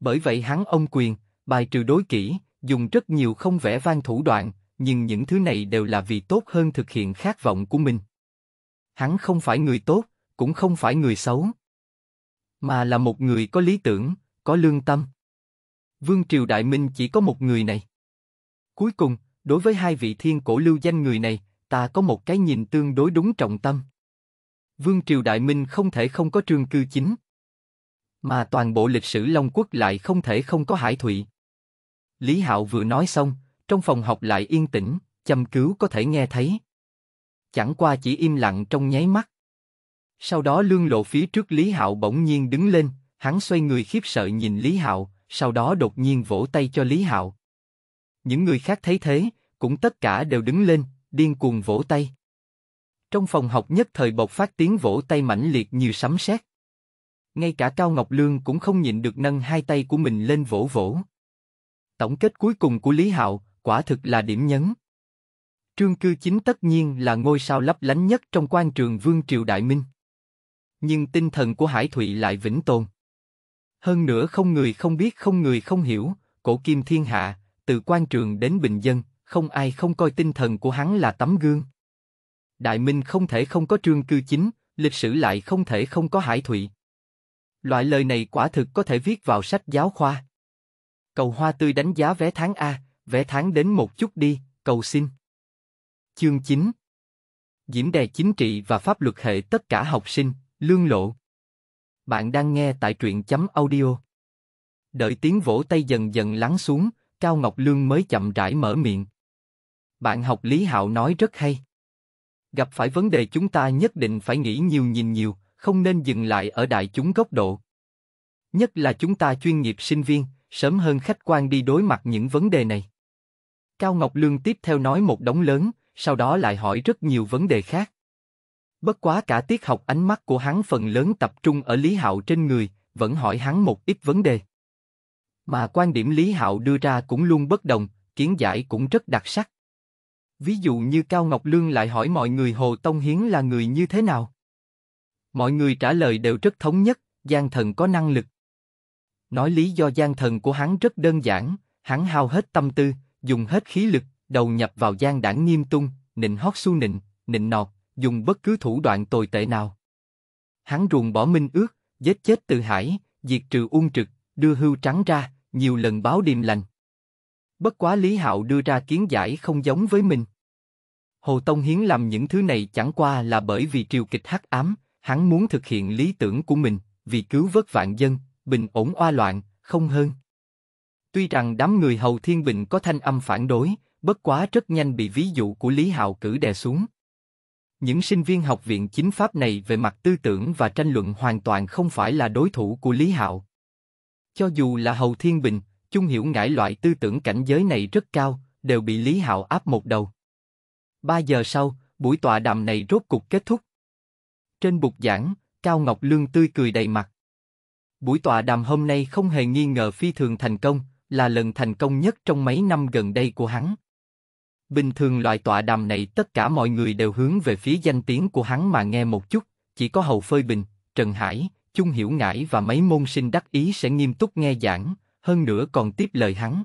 Bởi vậy hắn ông quyền, bài trừ đối kỹ, dùng rất nhiều không vẻ vang thủ đoạn, nhưng những thứ này đều là vì tốt hơn thực hiện khát vọng của mình. Hắn không phải người tốt, cũng không phải người xấu, mà là một người có lý tưởng, có lương tâm. Vương triều Đại Minh chỉ có một người này. Cuối cùng, đối với hai vị thiên cổ lưu danh người này, ta có một cái nhìn tương đối đúng trọng tâm. Vương triều Đại Minh không thể không có trương cư chính. Mà toàn bộ lịch sử Long Quốc lại không thể không có hải thụy. Lý Hạo vừa nói xong, trong phòng học lại yên tĩnh, chăm cứu có thể nghe thấy. Chẳng qua chỉ im lặng trong nháy mắt. Sau đó lương lộ phía trước Lý Hạo bỗng nhiên đứng lên, hắn xoay người khiếp sợ nhìn Lý Hạo, sau đó đột nhiên vỗ tay cho Lý Hạo. Những người khác thấy thế, cũng tất cả đều đứng lên, điên cuồng vỗ tay. Trong phòng học nhất thời bộc phát tiếng vỗ tay mãnh liệt như sấm sét. Ngay cả Cao Ngọc Lương cũng không nhịn được nâng hai tay của mình lên vỗ vỗ. Tổng kết cuối cùng của Lý Hạo, quả thực là điểm nhấn. Trương Cư Chính tất nhiên là ngôi sao lấp lánh nhất trong quan trường Vương Triều Đại Minh. Nhưng tinh thần của Hải Thụy lại vĩnh tồn. Hơn nữa không người không biết không người không hiểu, cổ kim thiên hạ, từ quan trường đến bình dân, không ai không coi tinh thần của hắn là tấm gương. Đại Minh không thể không có trương cư chính, lịch sử lại không thể không có hải thụy. Loại lời này quả thực có thể viết vào sách giáo khoa. Cầu hoa tươi đánh giá vé tháng A, vé tháng đến một chút đi, cầu xin. Chương 9 Diễm đề chính trị và pháp luật hệ tất cả học sinh, lương lộ. Bạn đang nghe tại truyện chấm audio. Đợi tiếng vỗ tay dần dần lắng xuống, Cao Ngọc Lương mới chậm rãi mở miệng. Bạn học Lý Hạo nói rất hay. Gặp phải vấn đề chúng ta nhất định phải nghĩ nhiều nhìn nhiều, không nên dừng lại ở đại chúng góc độ. Nhất là chúng ta chuyên nghiệp sinh viên, sớm hơn khách quan đi đối mặt những vấn đề này. Cao Ngọc Lương tiếp theo nói một đống lớn, sau đó lại hỏi rất nhiều vấn đề khác. Bất quá cả tiết học ánh mắt của hắn phần lớn tập trung ở Lý Hạo trên người, vẫn hỏi hắn một ít vấn đề. Mà quan điểm Lý Hạo đưa ra cũng luôn bất đồng, kiến giải cũng rất đặc sắc. Ví dụ như Cao Ngọc Lương lại hỏi mọi người Hồ Tông Hiến là người như thế nào? Mọi người trả lời đều rất thống nhất, gian thần có năng lực. Nói lý do gian thần của hắn rất đơn giản, hắn hao hết tâm tư, dùng hết khí lực, đầu nhập vào gian đảng nghiêm tung, nịnh hót su nịnh, nịnh nọt, dùng bất cứ thủ đoạn tồi tệ nào. Hắn ruồng bỏ minh ước, giết chết từ hải, diệt trừ ung trực, đưa hưu trắng ra, nhiều lần báo điềm lành. Bất quá Lý Hạo đưa ra kiến giải không giống với mình. Hồ Tông Hiến làm những thứ này chẳng qua là bởi vì triều kịch hắc ám, hắn muốn thực hiện lý tưởng của mình, vì cứu vớt vạn dân, bình ổn oa loạn, không hơn. Tuy rằng đám người hầu thiên bình có thanh âm phản đối, bất quá rất nhanh bị ví dụ của Lý Hạo cử đè xuống. Những sinh viên học viện chính pháp này về mặt tư tưởng và tranh luận hoàn toàn không phải là đối thủ của Lý Hạo. Cho dù là Hầu Thiên Bình, Chung Hiểu Ngải loại tư tưởng cảnh giới này rất cao, đều bị Lý Hạo áp một đầu. Ba giờ sau, buổi tọa đàm này rốt cục kết thúc. Trên bục giảng, Cao Ngọc Lương tươi cười đầy mặt. Buổi tọa đàm hôm nay không hề nghi ngờ phi thường thành công, là lần thành công nhất trong mấy năm gần đây của hắn. Bình thường loại tọa đàm này tất cả mọi người đều hướng về phía danh tiếng của hắn mà nghe một chút, chỉ có Hầu Phơi Bình, Trần Hải, Chung Hiểu Ngải và mấy môn sinh đắc ý sẽ nghiêm túc nghe giảng, hơn nữa còn tiếp lời hắn.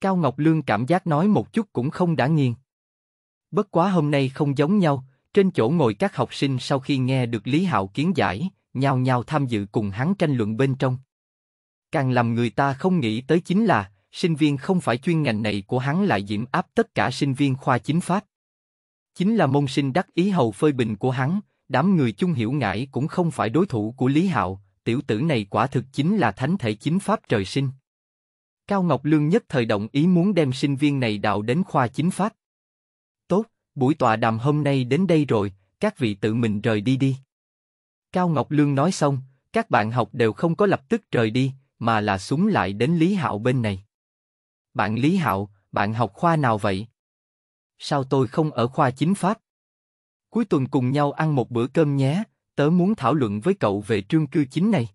Cao Ngọc Lương cảm giác nói một chút cũng không đã nghiêng. Bất quá hôm nay không giống nhau, trên chỗ ngồi các học sinh sau khi nghe được Lý Hạo kiến giải, nhao nhao tham dự cùng hắn tranh luận bên trong. Càng làm người ta không nghĩ tới chính là, sinh viên không phải chuyên ngành này của hắn lại diễm áp tất cả sinh viên khoa chính pháp. Chính là môn sinh đắc ý hầu phơi bình của hắn, đám người chung hiểu ngãi cũng không phải đối thủ của Lý Hạo, tiểu tử này quả thực chính là thánh thể chính pháp trời sinh. Cao Ngọc Lương nhất thời động ý muốn đem sinh viên này đào đến khoa chính pháp. Tốt, buổi tòa đàm hôm nay đến đây rồi, các vị tự mình rời đi đi. Cao Ngọc Lương nói xong, các bạn học đều không có lập tức rời đi, mà là súng lại đến Lý Hạo bên này. Bạn Lý Hạo, bạn học khoa nào vậy? Sao tôi không ở khoa chính pháp? Cuối tuần cùng nhau ăn một bữa cơm nhé, tớ muốn thảo luận với cậu về trương cư chính này.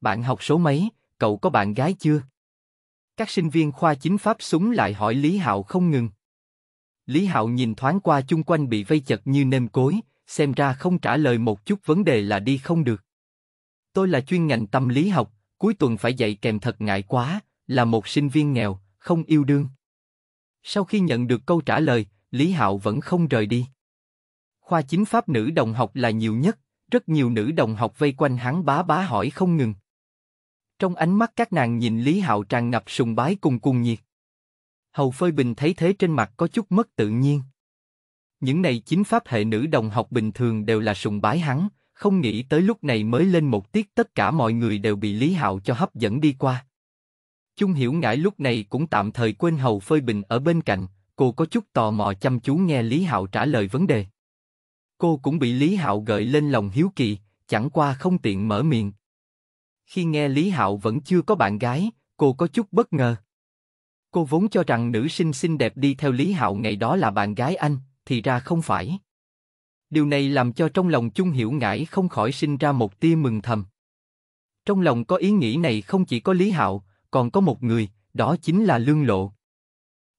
Bạn học số mấy, cậu có bạn gái chưa? Các sinh viên khoa chính pháp súng lại hỏi Lý Hạo không ngừng. Lý Hạo nhìn thoáng qua chung quanh bị vây chật như nêm cối, xem ra không trả lời một chút vấn đề là đi không được. Tôi là chuyên ngành tâm lý học, cuối tuần phải dạy kèm thật ngại quá, là một sinh viên nghèo, không yêu đương. Sau khi nhận được câu trả lời, Lý Hạo vẫn không rời đi. Khoa chính Pháp nữ đồng học là nhiều nhất, rất nhiều nữ đồng học vây quanh hắn bá bá hỏi không ngừng. Trong ánh mắt các nàng nhìn Lý Hạo tràn ngập sùng bái cùng cuồng nhiệt. Hầu Phơi Bình thấy thế trên mặt có chút mất tự nhiên. Những này chính pháp hệ nữ đồng học bình thường đều là sùng bái hắn, không nghĩ tới lúc này mới lên một tiết tất cả mọi người đều bị Lý Hạo cho hấp dẫn đi qua. Chung hiểu ngãi lúc này cũng tạm thời quên Hầu Phơi Bình ở bên cạnh, cô có chút tò mò chăm chú nghe Lý Hạo trả lời vấn đề. Cô cũng bị Lý Hạo gợi lên lòng hiếu kỳ, chẳng qua không tiện mở miệng. Khi nghe Lý Hạo vẫn chưa có bạn gái, cô có chút bất ngờ. Cô vốn cho rằng nữ sinh xinh đẹp đi theo Lý Hạo ngày đó là bạn gái anh, thì ra không phải. Điều này làm cho trong lòng Chung Hiểu Ngải không khỏi sinh ra một tia mừng thầm. Trong lòng có ý nghĩ này không chỉ có Lý Hạo, còn có một người, đó chính là Lương Lộ.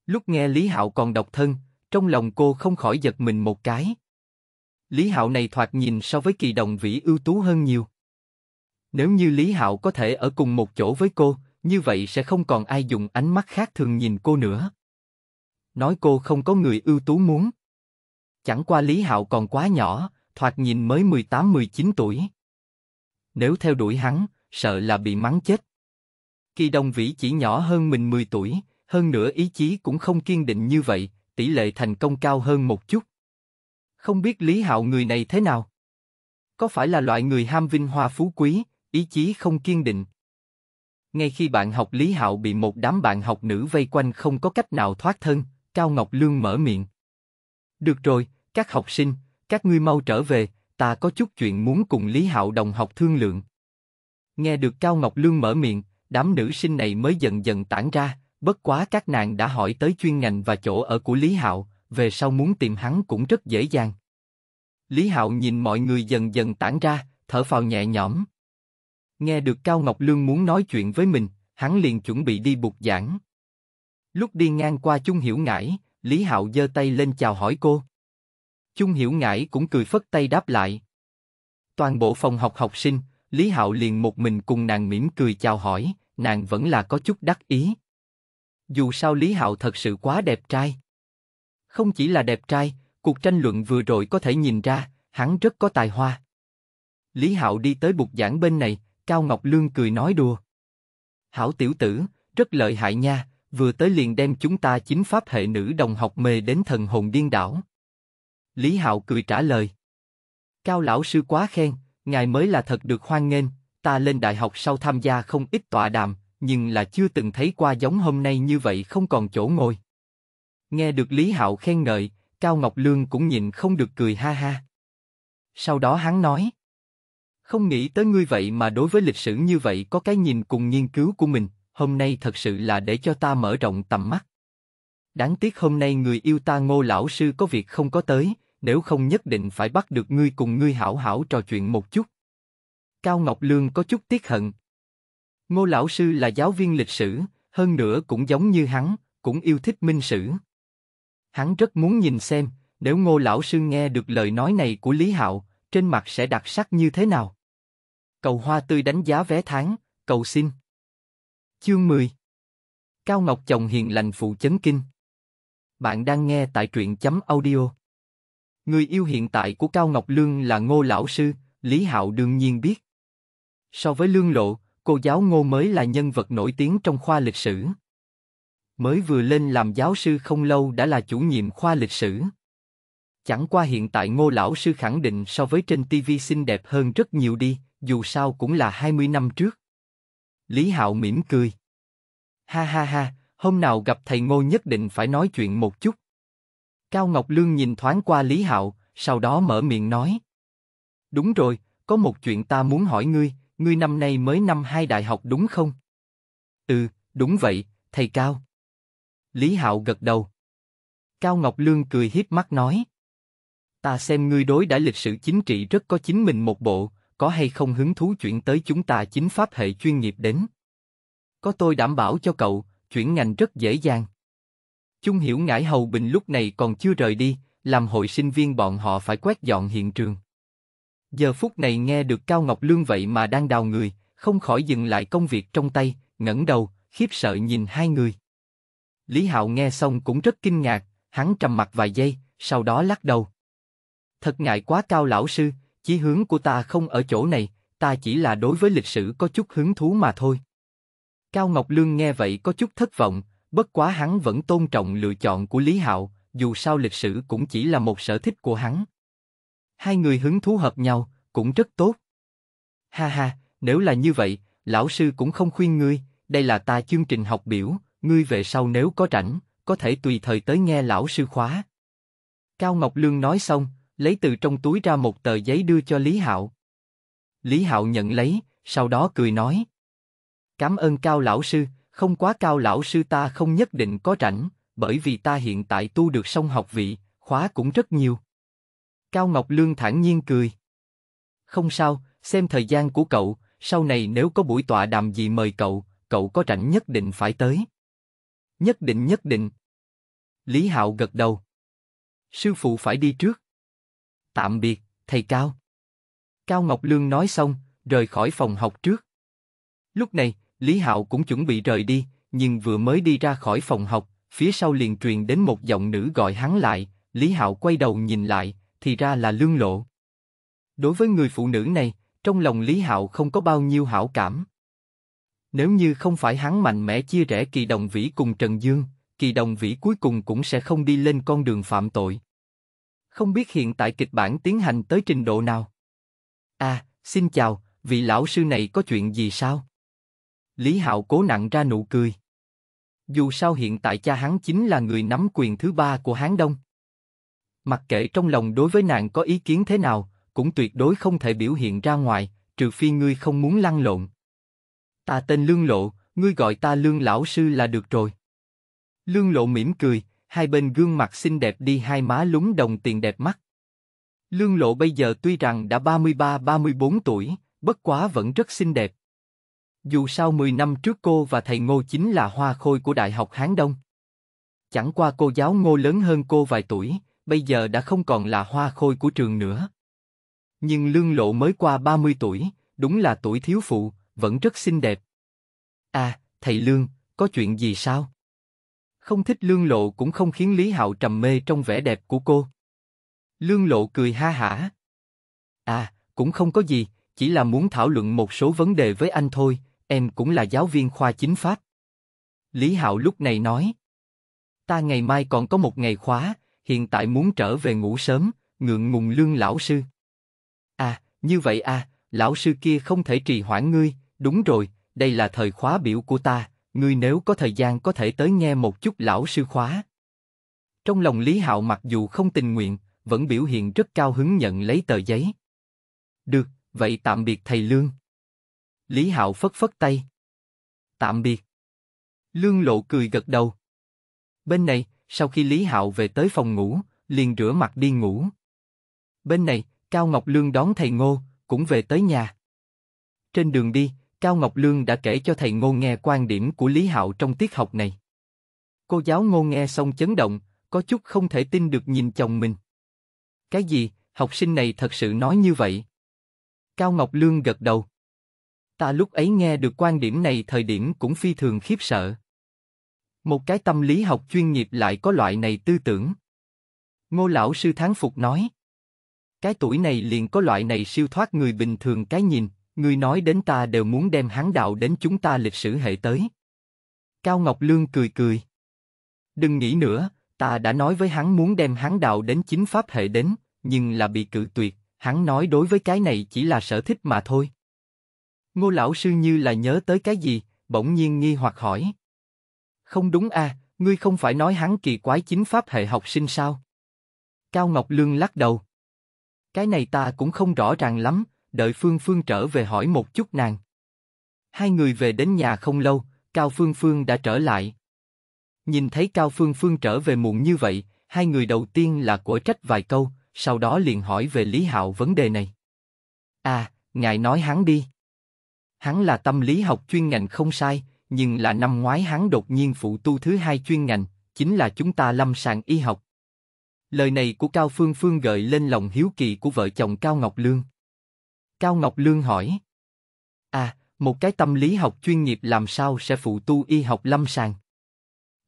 Lúc nghe Lý Hạo còn độc thân, trong lòng cô không khỏi giật mình một cái. Lý Hạo này thoạt nhìn so với kỳ đồng vĩ ưu tú hơn nhiều. Nếu như Lý Hạo có thể ở cùng một chỗ với cô, như vậy sẽ không còn ai dùng ánh mắt khác thường nhìn cô nữa. Nói cô không có người ưu tú muốn. Chẳng qua Lý Hạo còn quá nhỏ, thoạt nhìn mới 18-19 tuổi. Nếu theo đuổi hắn, sợ là bị mắng chết. Kỳ đồng vĩ chỉ nhỏ hơn mình 10 tuổi, hơn nữa ý chí cũng không kiên định như vậy, tỷ lệ thành công cao hơn một chút không biết Lý Hạo người này thế nào. Có phải là loại người ham vinh hoa phú quý, ý chí không kiên định? Ngay khi bạn học Lý Hạo bị một đám bạn học nữ vây quanh không có cách nào thoát thân, Cao Ngọc Lương mở miệng. Được rồi, các học sinh, các ngươi mau trở về, ta có chút chuyện muốn cùng Lý Hạo đồng học thương lượng. Nghe được Cao Ngọc Lương mở miệng, đám nữ sinh này mới dần dần tản ra, bất quá các nàng đã hỏi tới chuyên ngành và chỗ ở của Lý Hạo, về sau muốn tìm hắn cũng rất dễ dàng. Lý Hạo nhìn mọi người dần dần tản ra, thở phào nhẹ nhõm. Nghe được Cao Ngọc Lương muốn nói chuyện với mình, hắn liền chuẩn bị đi bục giảng. Lúc đi ngang qua Chung Hiểu Ngải, Lý Hạo giơ tay lên chào hỏi cô. Chung Hiểu Ngải cũng cười phất tay đáp lại. Toàn bộ phòng học học sinh, Lý Hạo liền một mình cùng nàng mỉm cười chào hỏi, nàng vẫn là có chút đắc ý. Dù sao Lý Hạo thật sự quá đẹp trai. Không chỉ là đẹp trai, cuộc tranh luận vừa rồi có thể nhìn ra, hắn rất có tài hoa. Lý Hạo đi tới bục giảng bên này, Cao Ngọc Lương cười nói đùa. Hảo tiểu tử, rất lợi hại nha, vừa tới liền đem chúng ta chính pháp hệ nữ đồng học mê đến thần hồn điên đảo. Lý Hạo cười trả lời. Cao lão sư quá khen, ngài mới là thật được hoan nghênh, ta lên đại học sau tham gia không ít tọa đàm, nhưng là chưa từng thấy qua giống hôm nay như vậy không còn chỗ ngồi. Nghe được Lý Hạo khen ngợi, Cao Ngọc Lương cũng nhịn không được cười ha ha. Sau đó hắn nói, không nghĩ tới ngươi vậy mà đối với lịch sử như vậy có cái nhìn cùng nghiên cứu của mình, hôm nay thật sự là để cho ta mở rộng tầm mắt. Đáng tiếc hôm nay người yêu ta ngô lão sư có việc không có tới, nếu không nhất định phải bắt được ngươi cùng ngươi hảo hảo trò chuyện một chút. Cao Ngọc Lương có chút tiếc hận. Ngô lão sư là giáo viên lịch sử, hơn nữa cũng giống như hắn, cũng yêu thích minh sử, Hắn rất muốn nhìn xem, nếu Ngô lão sư nghe được lời nói này của Lý Hạo, trên mặt sẽ đặc sắc như thế nào. Cầu hoa tươi đánh giá vé tháng, cầu xin. Chương 10 Cao Ngọc chồng hiền lành phụ chấn kinh. Bạn đang nghe tại truyện chấm audio. Người yêu hiện tại của Cao Ngọc Lương là Ngô Lão Sư, Lý Hạo đương nhiên biết. So với Lương Lộ, cô giáo Ngô mới là nhân vật nổi tiếng trong khoa lịch sử mới vừa lên làm giáo sư không lâu đã là chủ nhiệm khoa lịch sử. Chẳng qua hiện tại ngô lão sư khẳng định so với trên TV xinh đẹp hơn rất nhiều đi, dù sao cũng là 20 năm trước. Lý Hạo mỉm cười. Ha ha ha, hôm nào gặp thầy ngô nhất định phải nói chuyện một chút. Cao Ngọc Lương nhìn thoáng qua Lý Hạo, sau đó mở miệng nói. Đúng rồi, có một chuyện ta muốn hỏi ngươi, ngươi năm nay mới năm hai đại học đúng không? Ừ, đúng vậy, thầy Cao. Lý Hạo gật đầu. Cao Ngọc Lương cười hiếp mắt nói. Ta xem ngươi đối đã lịch sử chính trị rất có chính mình một bộ, có hay không hứng thú chuyển tới chúng ta chính pháp hệ chuyên nghiệp đến. Có tôi đảm bảo cho cậu, chuyển ngành rất dễ dàng. Chung hiểu ngải hầu bình lúc này còn chưa rời đi, làm hội sinh viên bọn họ phải quét dọn hiện trường. Giờ phút này nghe được Cao Ngọc Lương vậy mà đang đào người, không khỏi dừng lại công việc trong tay, ngẩng đầu, khiếp sợ nhìn hai người. Lý Hạo nghe xong cũng rất kinh ngạc, hắn trầm mặt vài giây, sau đó lắc đầu. Thật ngại quá cao lão sư, chí hướng của ta không ở chỗ này, ta chỉ là đối với lịch sử có chút hứng thú mà thôi. Cao Ngọc Lương nghe vậy có chút thất vọng, bất quá hắn vẫn tôn trọng lựa chọn của Lý Hạo, dù sao lịch sử cũng chỉ là một sở thích của hắn. Hai người hứng thú hợp nhau, cũng rất tốt. Ha ha, nếu là như vậy, lão sư cũng không khuyên ngươi, đây là ta chương trình học biểu, ngươi về sau nếu có rảnh, có thể tùy thời tới nghe lão sư khóa. Cao Ngọc Lương nói xong, lấy từ trong túi ra một tờ giấy đưa cho Lý Hạo. Lý Hạo nhận lấy, sau đó cười nói. Cảm ơn Cao Lão Sư, không quá Cao Lão Sư ta không nhất định có rảnh, bởi vì ta hiện tại tu được song học vị, khóa cũng rất nhiều. Cao Ngọc Lương thản nhiên cười. Không sao, xem thời gian của cậu, sau này nếu có buổi tọa đàm gì mời cậu, cậu có rảnh nhất định phải tới. Nhất định nhất định. Lý Hạo gật đầu. Sư phụ phải đi trước. Tạm biệt, thầy Cao. Cao Ngọc Lương nói xong, rời khỏi phòng học trước. Lúc này, Lý Hạo cũng chuẩn bị rời đi, nhưng vừa mới đi ra khỏi phòng học, phía sau liền truyền đến một giọng nữ gọi hắn lại. Lý Hạo quay đầu nhìn lại, thì ra là Lương Lộ. Đối với người phụ nữ này, trong lòng Lý Hạo không có bao nhiêu hảo cảm. Nếu như không phải hắn mạnh mẽ chia rẽ kỳ đồng vĩ cùng Trần Dương, kỳ đồng vĩ cuối cùng cũng sẽ không đi lên con đường phạm tội. Không biết hiện tại kịch bản tiến hành tới trình độ nào. À, xin chào, vị lão sư này có chuyện gì sao? Lý Hạo cố nặng ra nụ cười. Dù sao hiện tại cha hắn chính là người nắm quyền thứ ba của Hán Đông. Mặc kệ trong lòng đối với nàng có ý kiến thế nào, cũng tuyệt đối không thể biểu hiện ra ngoài, trừ phi ngươi không muốn lăn lộn. Ta tên Lương Lộ, ngươi gọi ta Lương Lão Sư là được rồi. Lương Lộ mỉm cười, hai bên gương mặt xinh đẹp đi hai má lúng đồng tiền đẹp mắt. Lương Lộ bây giờ tuy rằng đã 33-34 tuổi, bất quá vẫn rất xinh đẹp. Dù sao 10 năm trước cô và thầy Ngô chính là hoa khôi của Đại học Hán Đông. Chẳng qua cô giáo Ngô lớn hơn cô vài tuổi, bây giờ đã không còn là hoa khôi của trường nữa. Nhưng Lương Lộ mới qua 30 tuổi, đúng là tuổi thiếu phụ, vẫn rất xinh đẹp. À, thầy Lương, có chuyện gì sao? Không thích Lương Lộ cũng không khiến Lý Hạo trầm mê trong vẻ đẹp của cô. Lương Lộ cười ha hả. À, cũng không có gì, chỉ là muốn thảo luận một số vấn đề với anh thôi, em cũng là giáo viên khoa chính pháp. Lý Hạo lúc này nói. Ta ngày mai còn có một ngày khóa, hiện tại muốn trở về ngủ sớm, ngượng ngùng lương lão sư. À, như vậy à, lão sư kia không thể trì hoãn ngươi, Đúng rồi, đây là thời khóa biểu của ta, ngươi nếu có thời gian có thể tới nghe một chút lão sư khóa. Trong lòng Lý Hạo mặc dù không tình nguyện, vẫn biểu hiện rất cao hứng nhận lấy tờ giấy. Được, vậy tạm biệt thầy Lương. Lý Hạo phất phất tay. Tạm biệt. Lương Lộ cười gật đầu. Bên này, sau khi Lý Hạo về tới phòng ngủ, liền rửa mặt đi ngủ. Bên này, Cao Ngọc Lương đón thầy Ngô, cũng về tới nhà. Trên đường đi, Cao Ngọc Lương đã kể cho thầy Ngô nghe quan điểm của Lý Hạo trong tiết học này. Cô giáo Ngô nghe xong chấn động, có chút không thể tin được nhìn chồng mình. Cái gì, học sinh này thật sự nói như vậy? Cao Ngọc Lương gật đầu. Ta lúc ấy nghe được quan điểm này thời điểm cũng phi thường khiếp sợ. Một cái tâm lý học chuyên nghiệp lại có loại này tư tưởng. Ngô lão sư tháng phục nói. Cái tuổi này liền có loại này siêu thoát người bình thường cái nhìn, Ngươi nói đến ta đều muốn đem hắn đạo đến chúng ta lịch sử hệ tới. Cao Ngọc Lương cười cười. Đừng nghĩ nữa, ta đã nói với hắn muốn đem hắn đạo đến chính pháp hệ đến, nhưng là bị cự tuyệt, hắn nói đối với cái này chỉ là sở thích mà thôi. Ngô lão sư như là nhớ tới cái gì, bỗng nhiên nghi hoặc hỏi. Không đúng à, ngươi không phải nói hắn kỳ quái chính pháp hệ học sinh sao? Cao Ngọc Lương lắc đầu. Cái này ta cũng không rõ ràng lắm, đợi Phương Phương trở về hỏi một chút nàng. Hai người về đến nhà không lâu, Cao Phương Phương đã trở lại. Nhìn thấy Cao Phương Phương trở về muộn như vậy, hai người đầu tiên là của trách vài câu, sau đó liền hỏi về Lý Hạo vấn đề này. À, ngài nói hắn đi. Hắn là tâm lý học chuyên ngành không sai, nhưng là năm ngoái hắn đột nhiên phụ tu thứ hai chuyên ngành, chính là chúng ta lâm sàng y học. Lời này của Cao Phương Phương gợi lên lòng hiếu kỳ của vợ chồng Cao Ngọc Lương. Cao Ngọc Lương hỏi. À, một cái tâm lý học chuyên nghiệp làm sao sẽ phụ tu y học lâm sàng?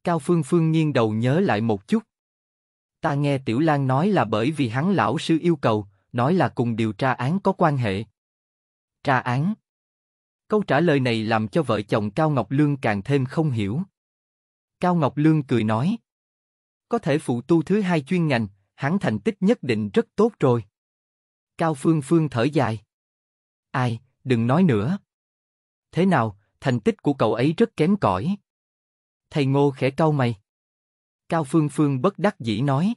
Cao Phương Phương nghiêng đầu nhớ lại một chút. Ta nghe Tiểu Lan nói là bởi vì hắn lão sư yêu cầu, nói là cùng điều tra án có quan hệ. Tra án. Câu trả lời này làm cho vợ chồng Cao Ngọc Lương càng thêm không hiểu. Cao Ngọc Lương cười nói. Có thể phụ tu thứ hai chuyên ngành, hắn thành tích nhất định rất tốt rồi. Cao Phương Phương thở dài. Ai, đừng nói nữa. Thế nào, thành tích của cậu ấy rất kém cỏi. Thầy Ngô khẽ cau mày. Cao Phương Phương bất đắc dĩ nói.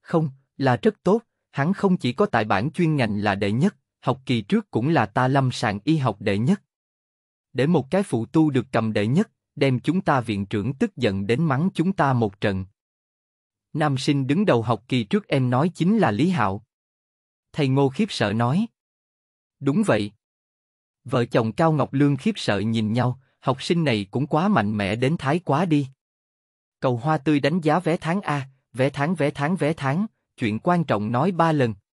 Không, là rất tốt, hắn không chỉ có tại bản chuyên ngành là đệ nhất, học kỳ trước cũng là ta lâm sàng y học đệ nhất. Để một cái phụ tu được cầm đệ nhất, đem chúng ta viện trưởng tức giận đến mắng chúng ta một trận. Nam sinh đứng đầu học kỳ trước em nói chính là Lý Hạo. Thầy Ngô khiếp sợ nói. Đúng vậy. Vợ chồng Cao Ngọc Lương khiếp sợ nhìn nhau, học sinh này cũng quá mạnh mẽ đến thái quá đi. Cầu hoa tươi đánh giá vé tháng A, vé tháng vé tháng vé tháng, chuyện quan trọng nói ba lần,